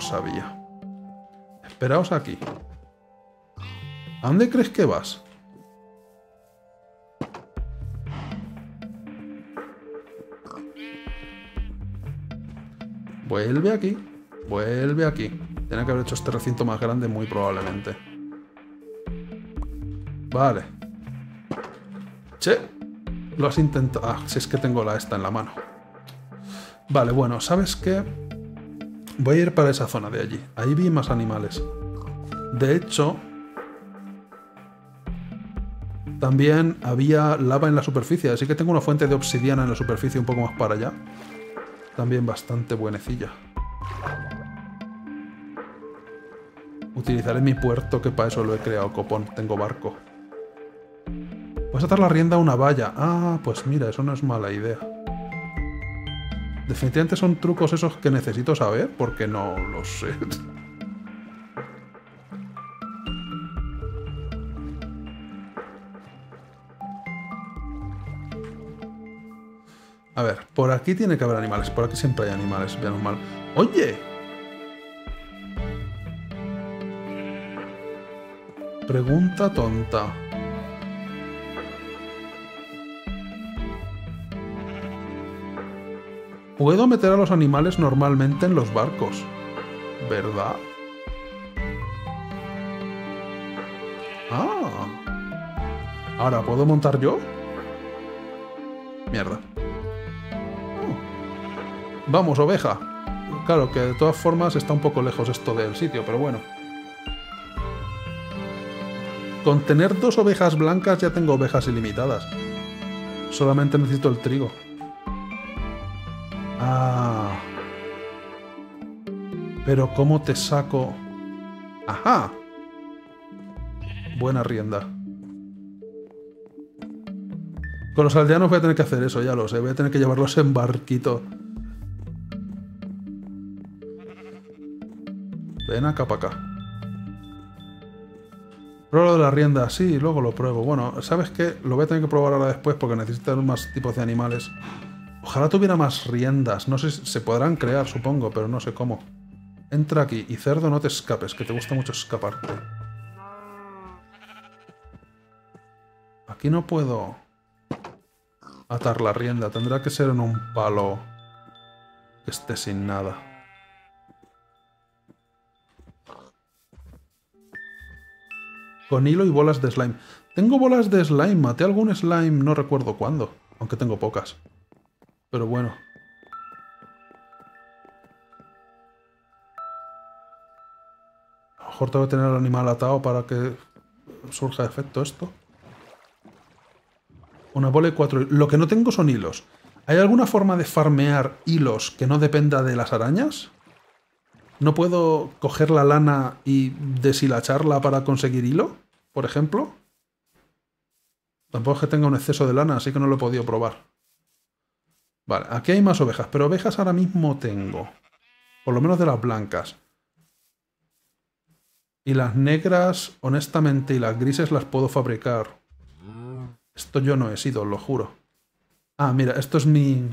Speaker 1: sabía. Esperaos aquí. ¿A dónde crees que vas? Vuelve aquí. Vuelve aquí. Tiene que haber hecho este recinto más grande muy probablemente. Vale. Che. Lo has intentado... Ah, si es que tengo la esta en la mano. Vale, bueno, ¿sabes qué? Voy a ir para esa zona de allí. Ahí vi más animales. De hecho, también había lava en la superficie, así que tengo una fuente de obsidiana en la superficie un poco más para allá. También bastante buenecilla. Utilizaré mi puerto, que para eso lo he creado, copón. Tengo barco. Voy a atar la rienda a una valla. Ah, pues mira, eso no es mala idea definitivamente son trucos esos que necesito saber porque no los sé. A ver, por aquí tiene que haber animales. Por aquí siempre hay animales, menos mal. ¡Oye! Pregunta tonta. puedo meter a los animales normalmente en los barcos. ¿Verdad? Ah. Ahora, ¿puedo montar yo? Mierda. Oh. Vamos, oveja. Claro, que de todas formas está un poco lejos esto del sitio, pero bueno. Con tener dos ovejas blancas ya tengo ovejas ilimitadas. Solamente necesito el trigo. Ah. Pero ¿cómo te saco? Ajá. Buena rienda. Con los aldeanos voy a tener que hacer eso, ya lo sé. Voy a tener que llevarlos en barquito. Ven acá para acá. Prueba de la rienda, sí, luego lo pruebo. Bueno, ¿sabes qué? Lo voy a tener que probar ahora después porque necesitan más tipos de animales. Ojalá tuviera más riendas. No sé, si se podrán crear, supongo, pero no sé cómo. Entra aquí y cerdo, no te escapes, que te gusta mucho escaparte. Aquí no puedo atar la rienda. Tendrá que ser en un palo que esté sin nada. Con hilo y bolas de slime. Tengo bolas de slime. Maté algún slime, no recuerdo cuándo. Aunque tengo pocas. Pero bueno. A lo mejor tengo que tener al animal atado para que surja efecto esto. Una bola y cuatro... Lo que no tengo son hilos. ¿Hay alguna forma de farmear hilos que no dependa de las arañas? ¿No puedo coger la lana y deshilacharla para conseguir hilo? Por ejemplo. Tampoco es que tenga un exceso de lana, así que no lo he podido probar. Vale, aquí hay más ovejas, pero ovejas ahora mismo tengo. Por lo menos de las blancas. Y las negras, honestamente, y las grises las puedo fabricar. Esto yo no he sido, lo juro. Ah, mira, esto es mi...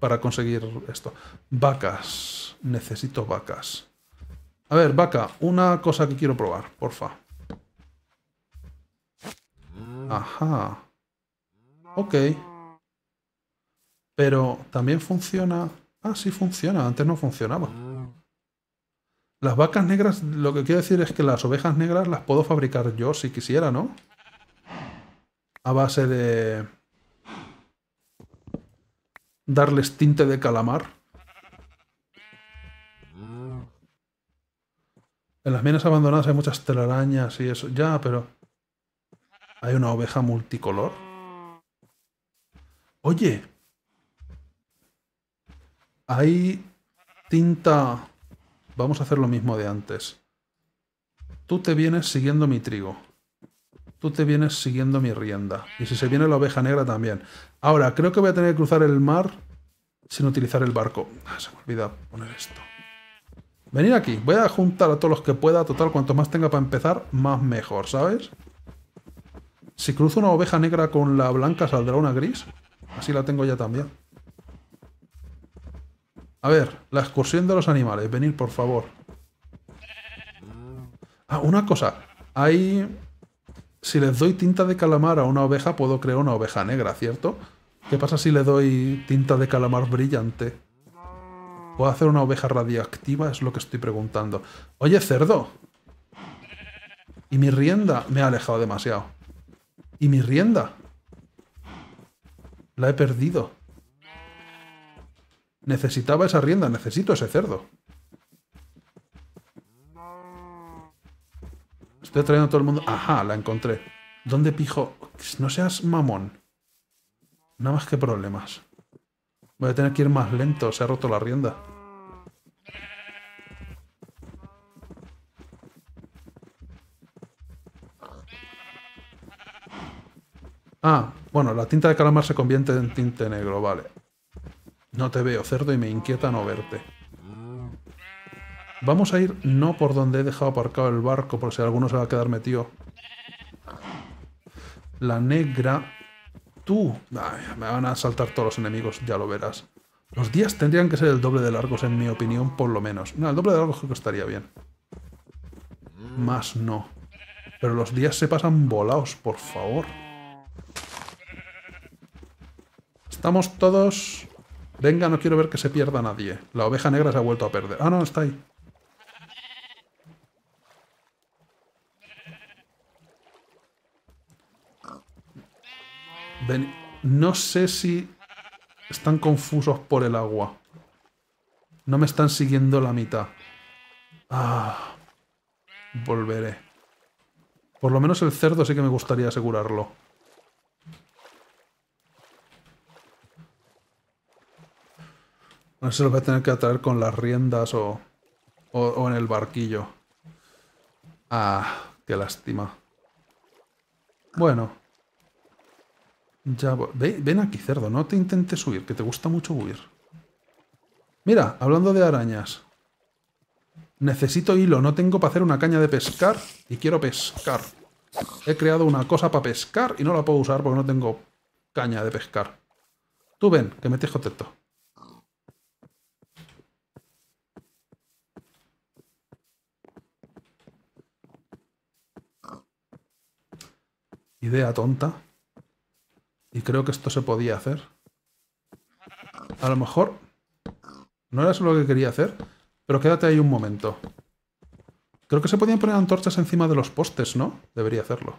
Speaker 1: Para conseguir esto. Vacas. Necesito vacas. A ver, vaca, una cosa que quiero probar, porfa. Ajá. Ok. Pero también funciona. Ah, sí funciona. Antes no funcionaba. Ah. Las vacas negras, lo que quiero decir es que las ovejas negras las puedo fabricar yo si quisiera, ¿no? A base de... Darles tinte de calamar. Ah. En las minas abandonadas hay muchas telarañas y eso. Ya, pero... Hay una oveja multicolor. Oye, Ahí, tinta... Vamos a hacer lo mismo de antes. Tú te vienes siguiendo mi trigo. Tú te vienes siguiendo mi rienda. Y si se viene la oveja negra también. Ahora, creo que voy a tener que cruzar el mar sin utilizar el barco. Ah, se me olvida poner esto. Venir aquí. Voy a juntar a todos los que pueda. Total, cuanto más tenga para empezar, más mejor, ¿sabes? Si cruzo una oveja negra con la blanca, ¿saldrá una gris? Así la tengo ya también. A ver, la excursión de los animales. Venir, por favor. Ah, una cosa. Hay... Si les doy tinta de calamar a una oveja, puedo crear una oveja negra, ¿cierto? ¿Qué pasa si le doy tinta de calamar brillante? ¿Puedo hacer una oveja radiactiva? Es lo que estoy preguntando. Oye, cerdo. Y mi rienda me ha alejado demasiado. Y mi rienda. La he perdido. Necesitaba esa rienda, necesito ese cerdo. Estoy trayendo a todo el mundo... Ajá, la encontré. ¿Dónde pijo? No seas mamón. Nada más que problemas. Voy a tener que ir más lento, se ha roto la rienda. Ah, bueno, la tinta de calamar se convierte en tinte negro, vale. No te veo, cerdo, y me inquieta no verte. Vamos a ir no por donde he dejado aparcado el barco, por si alguno se va a quedar metido. La negra... Tú... me van a saltar todos los enemigos, ya lo verás. Los días tendrían que ser el doble de largos, en mi opinión, por lo menos. No, el doble de largos creo que estaría bien. Más no. Pero los días se pasan volados, por favor. Estamos todos... Venga, no quiero ver que se pierda nadie. La oveja negra se ha vuelto a perder. Ah, no, está ahí. No sé si están confusos por el agua. No me están siguiendo la mitad. Ah, volveré. Por lo menos el cerdo sí que me gustaría asegurarlo. No se lo voy a tener que atraer con las riendas o, en el barquillo. Ah, qué lástima. Bueno. Ya ven, ven aquí, cerdo, no te intentes huir, que te gusta mucho huir. Mira, hablando de arañas. Necesito hilo, no tengo para hacer una caña de pescar y quiero pescar. He creado una cosa para pescar y no la puedo usar porque no tengo caña de pescar. Tú ven, que me tejo idea tonta. Y creo que esto se podía hacer. A lo mejor no era eso lo que quería hacer, pero quédate ahí un momento. Creo que se podían poner antorchas encima de los postes, ¿no? Debería hacerlo.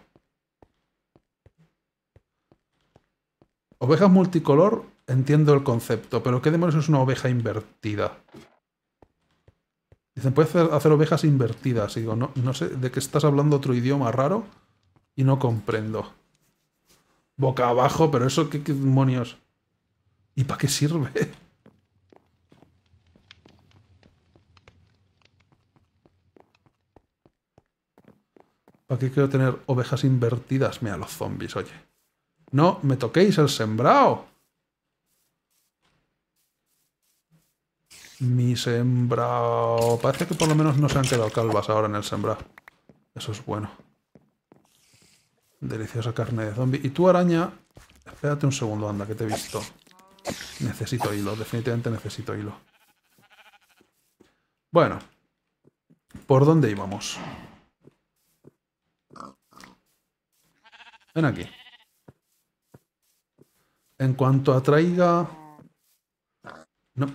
Speaker 1: Ovejas multicolor, entiendo el concepto, pero ¿qué demonios es una oveja invertida? Dicen, puedes hacer, ovejas invertidas. digo, no, no sé, ¿de qué estás hablando otro idioma raro? y no comprendo. Boca abajo, pero eso qué, demonios. ¿Y para qué sirve? ¿Para qué quiero tener ovejas invertidas? Mira, los zombies, oye. No, me toquéis el sembrado. Mi sembrado... Parece que por lo menos no se han quedado calvas ahora en el sembrado. Eso es bueno. Deliciosa carne de zombie. Y tú, araña, espérate un segundo, anda, que te he visto. Necesito hilo, definitivamente necesito hilo. Bueno, ¿por dónde íbamos? Ven aquí. En cuanto atraiga... No.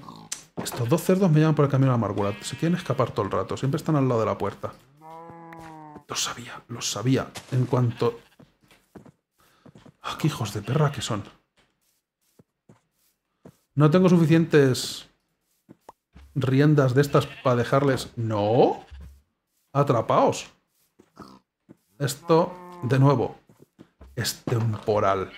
Speaker 1: Estos dos cerdos me llaman por el camino a la amargura. Se quieren escapar todo el rato. Siempre están al lado de la puerta. Lo sabía, lo sabía. En cuanto ¡Ah, qué hijos de perra que son! No tengo suficientes riendas de estas para dejarles... ¡No! ¡Atrapaos! Esto, de nuevo, es temporal.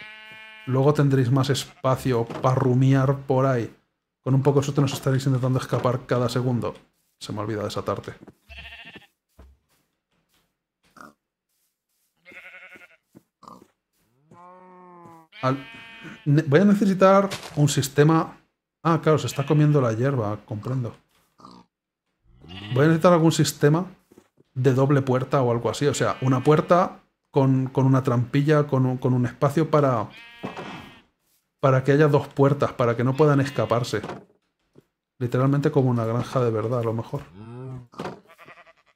Speaker 1: Luego tendréis más espacio para rumiar por ahí. Con un poco de suerte nos estaréis intentando escapar cada segundo. Se me olvida desatarte. Voy a necesitar un sistema... Ah, claro, se está comiendo la hierba, comprendo. Voy a necesitar algún sistema de doble puerta o algo así. O sea, una puerta con, una trampilla, con un, con un espacio para... Para que haya dos puertas, para que no puedan escaparse. Literalmente como una granja de verdad, a lo mejor.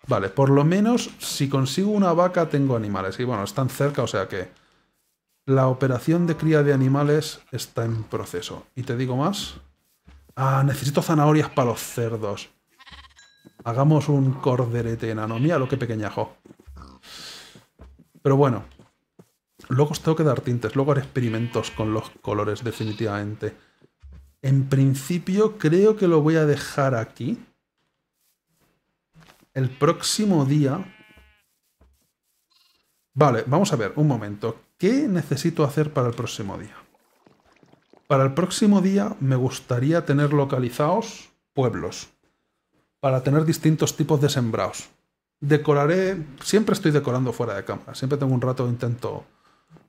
Speaker 1: Vale, por lo menos si consigo una vaca tengo animales. Y bueno, están cerca, o sea que... La operación de cría de animales está en proceso. Y te digo más. Ah, necesito zanahorias para los cerdos. Hagamos un corderete enano. Mira lo que pequeñajo. Pero bueno. Luego os tengo que dar tintes. Luego haré experimentos con los colores, definitivamente. En principio creo que lo voy a dejar aquí. El próximo día Vale, vamos a ver, un momento. ¿Qué necesito hacer para el próximo día? Para el próximo día me gustaría tener localizados pueblos para tener distintos tipos de sembrados. Decoraré, siempre estoy decorando fuera de cámara, siempre tengo un rato intento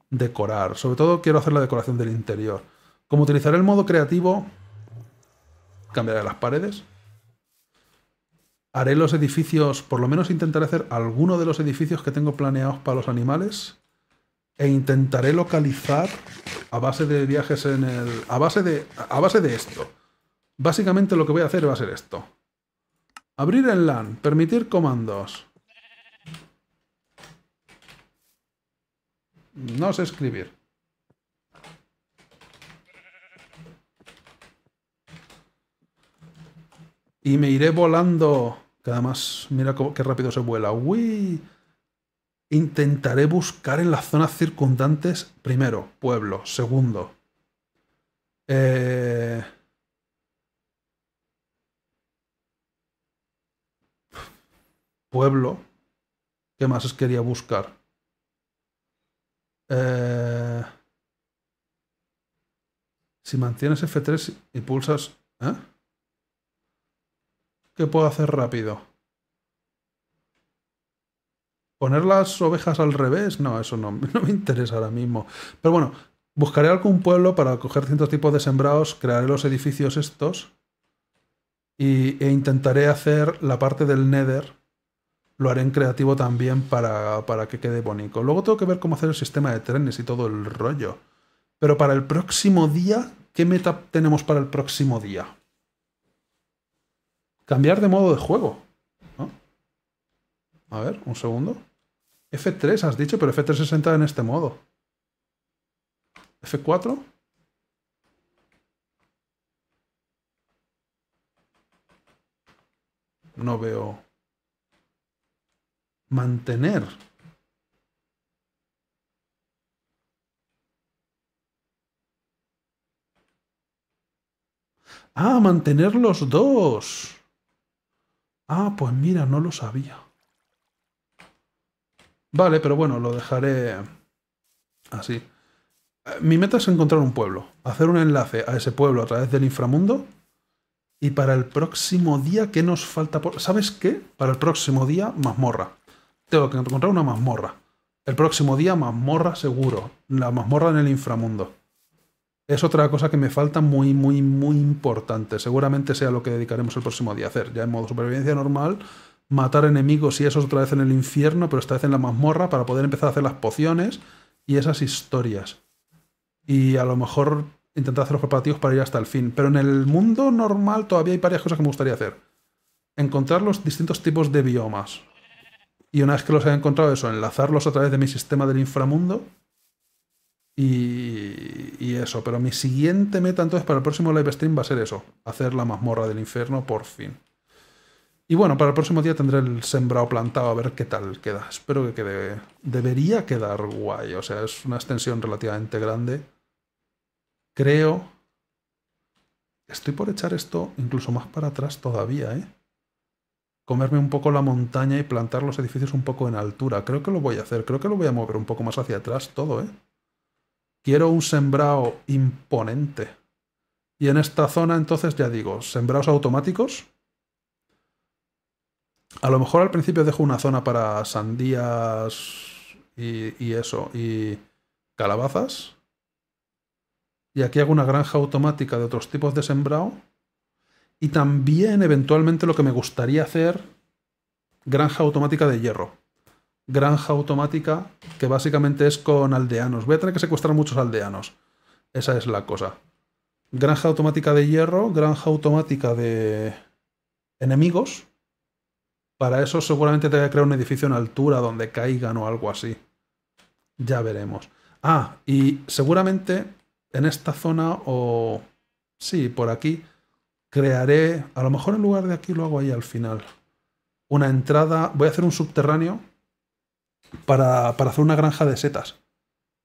Speaker 1: decorar, sobre todo quiero hacer la decoración del interior. Como utilizaré el modo creativo, cambiaré las paredes haré los edificios, por lo menos intentaré hacer alguno de los edificios que tengo planeados para los animales e intentaré localizar a base de viajes en el a base de a base de esto. Básicamente lo que voy a hacer va a ser esto. Abrir en LAN, permitir comandos. No sé escribir. Y me iré volando además, mira cómo, qué rápido se vuela. ¡Uy! Intentaré buscar en las zonas circundantes, primero, pueblo, segundo. Eh, pueblo. ¿Qué más quería buscar? Eh, si mantienes F3 y pulsas... ¿eh? ¿Qué puedo hacer rápido. Poner las ovejas al revés, no, eso no, me interesa ahora mismo. Pero bueno, buscaré algún pueblo para coger ciertos tipos de sembrados, crearé los edificios estos e intentaré hacer la parte del Nether. Lo haré en creativo también para, para que quede bonito. Luego tengo que ver cómo hacer el sistema de trenes y todo el rollo. Pero para el próximo día, ¿qué meta tenemos para el próximo día? Cambiar de modo de juego. A ver, un segundo. F3 has dicho, pero F3 se senta en este modo. F4. No veo. Mantener. Ah, mantener los dos. Ah, pues mira, no lo sabía. Vale, pero bueno, lo dejaré así. Eh, mi meta es encontrar un pueblo, hacer un enlace a ese pueblo a través del inframundo. Y para el próximo día, ¿qué nos falta? Por... ¿Sabes qué? Para el próximo día, mazmorra. Tengo que encontrar una mazmorra. El próximo día, mazmorra seguro. La mazmorra en el inframundo es otra cosa que me falta muy, muy, muy importante. Seguramente sea lo que dedicaremos el próximo día a hacer. Ya en modo supervivencia normal, matar enemigos y eso es otra vez en el infierno, pero esta vez en la mazmorra para poder empezar a hacer las pociones y esas historias. Y a lo mejor intentar hacer los preparativos para ir hasta el fin. Pero en el mundo normal todavía hay varias cosas que me gustaría hacer. Encontrar los distintos tipos de biomas. Y una vez que los haya encontrado, eso, enlazarlos a través de mi sistema del inframundo y, eso, pero mi siguiente meta entonces para el próximo live stream va a ser eso, hacer la mazmorra del infierno por fin. Y bueno, para el próximo día tendré el sembrado plantado a ver qué tal queda. Espero que quede... Debería quedar guay, o sea, es una extensión relativamente grande. Creo... Estoy por echar esto incluso más para atrás todavía, ¿eh? Comerme un poco la montaña y plantar los edificios un poco en altura. Creo que lo voy a hacer, creo que lo voy a mover un poco más hacia atrás todo, ¿eh? Quiero un sembrado imponente. Y en esta zona, entonces, ya digo, sembrados automáticos. A lo mejor al principio dejo una zona para sandías y, y eso, y calabazas. Y aquí hago una granja automática de otros tipos de sembrado. Y también, eventualmente, lo que me gustaría hacer, granja automática de hierro granja automática que básicamente es con aldeanos. Voy a tener que secuestrar muchos aldeanos. Esa es la cosa. Granja automática de hierro, granja automática de enemigos. Para eso seguramente te voy a crear un edificio en altura donde caigan o algo así. Ya veremos. Ah, y seguramente en esta zona o... Sí, por aquí crearé... A lo mejor en lugar de aquí lo hago ahí al final. Una entrada... Voy a hacer un subterráneo para, hacer una granja de setas.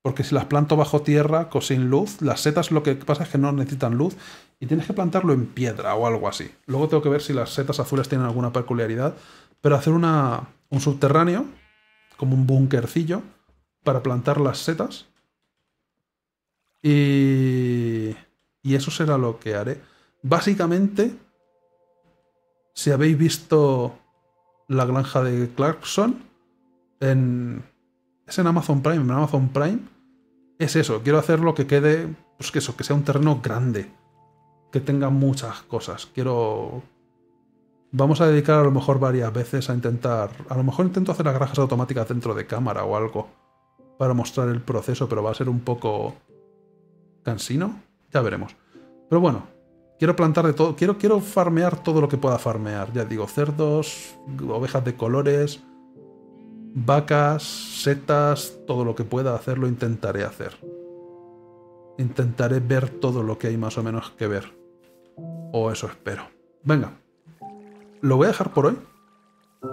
Speaker 1: Porque si las planto bajo tierra, sin luz, las setas lo que pasa es que no necesitan luz y tienes que plantarlo en piedra o algo así. Luego tengo que ver si las setas azules tienen alguna peculiaridad, pero hacer un subterráneo, como un búnkercillo para plantar las setas. Y, y eso será lo que haré. Básicamente, si habéis visto la granja de Clarkson, en... Es en Amazon Prime, en Amazon Prime es eso, quiero hacer lo que quede, pues que eso, que sea un terreno grande, que tenga muchas cosas, quiero... Vamos a dedicar a lo mejor varias veces a intentar, a lo mejor intento hacer las granjas automáticas dentro de cámara o algo, para mostrar el proceso, pero va a ser un poco cansino, ya veremos. Pero bueno, quiero plantar de todo, quiero, quiero farmear todo lo que pueda farmear, ya digo, cerdos, ovejas de colores, vacas, setas, todo lo que pueda hacer lo intentaré hacer. Intentaré ver todo lo que hay más o menos que ver. O eso espero. Venga, lo voy a dejar por hoy.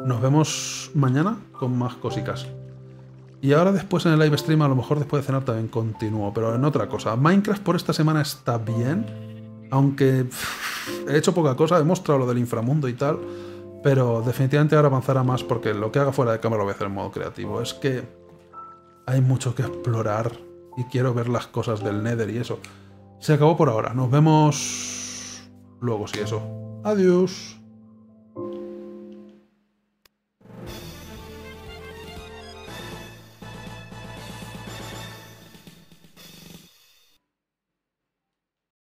Speaker 1: Nos vemos mañana con más cositas. Y ahora después en el live stream, a lo mejor después de cenar también continúo, pero en otra cosa. Minecraft por esta semana está bien, aunque he hecho poca cosa, he mostrado lo del inframundo y tal. Pero definitivamente ahora avanzará más porque lo que haga fuera de cámara lo voy a hacer en modo creativo. Es que hay mucho que explorar y quiero ver las cosas del Nether y eso. Se acabó por ahora. Nos vemos luego, si eso. Adiós.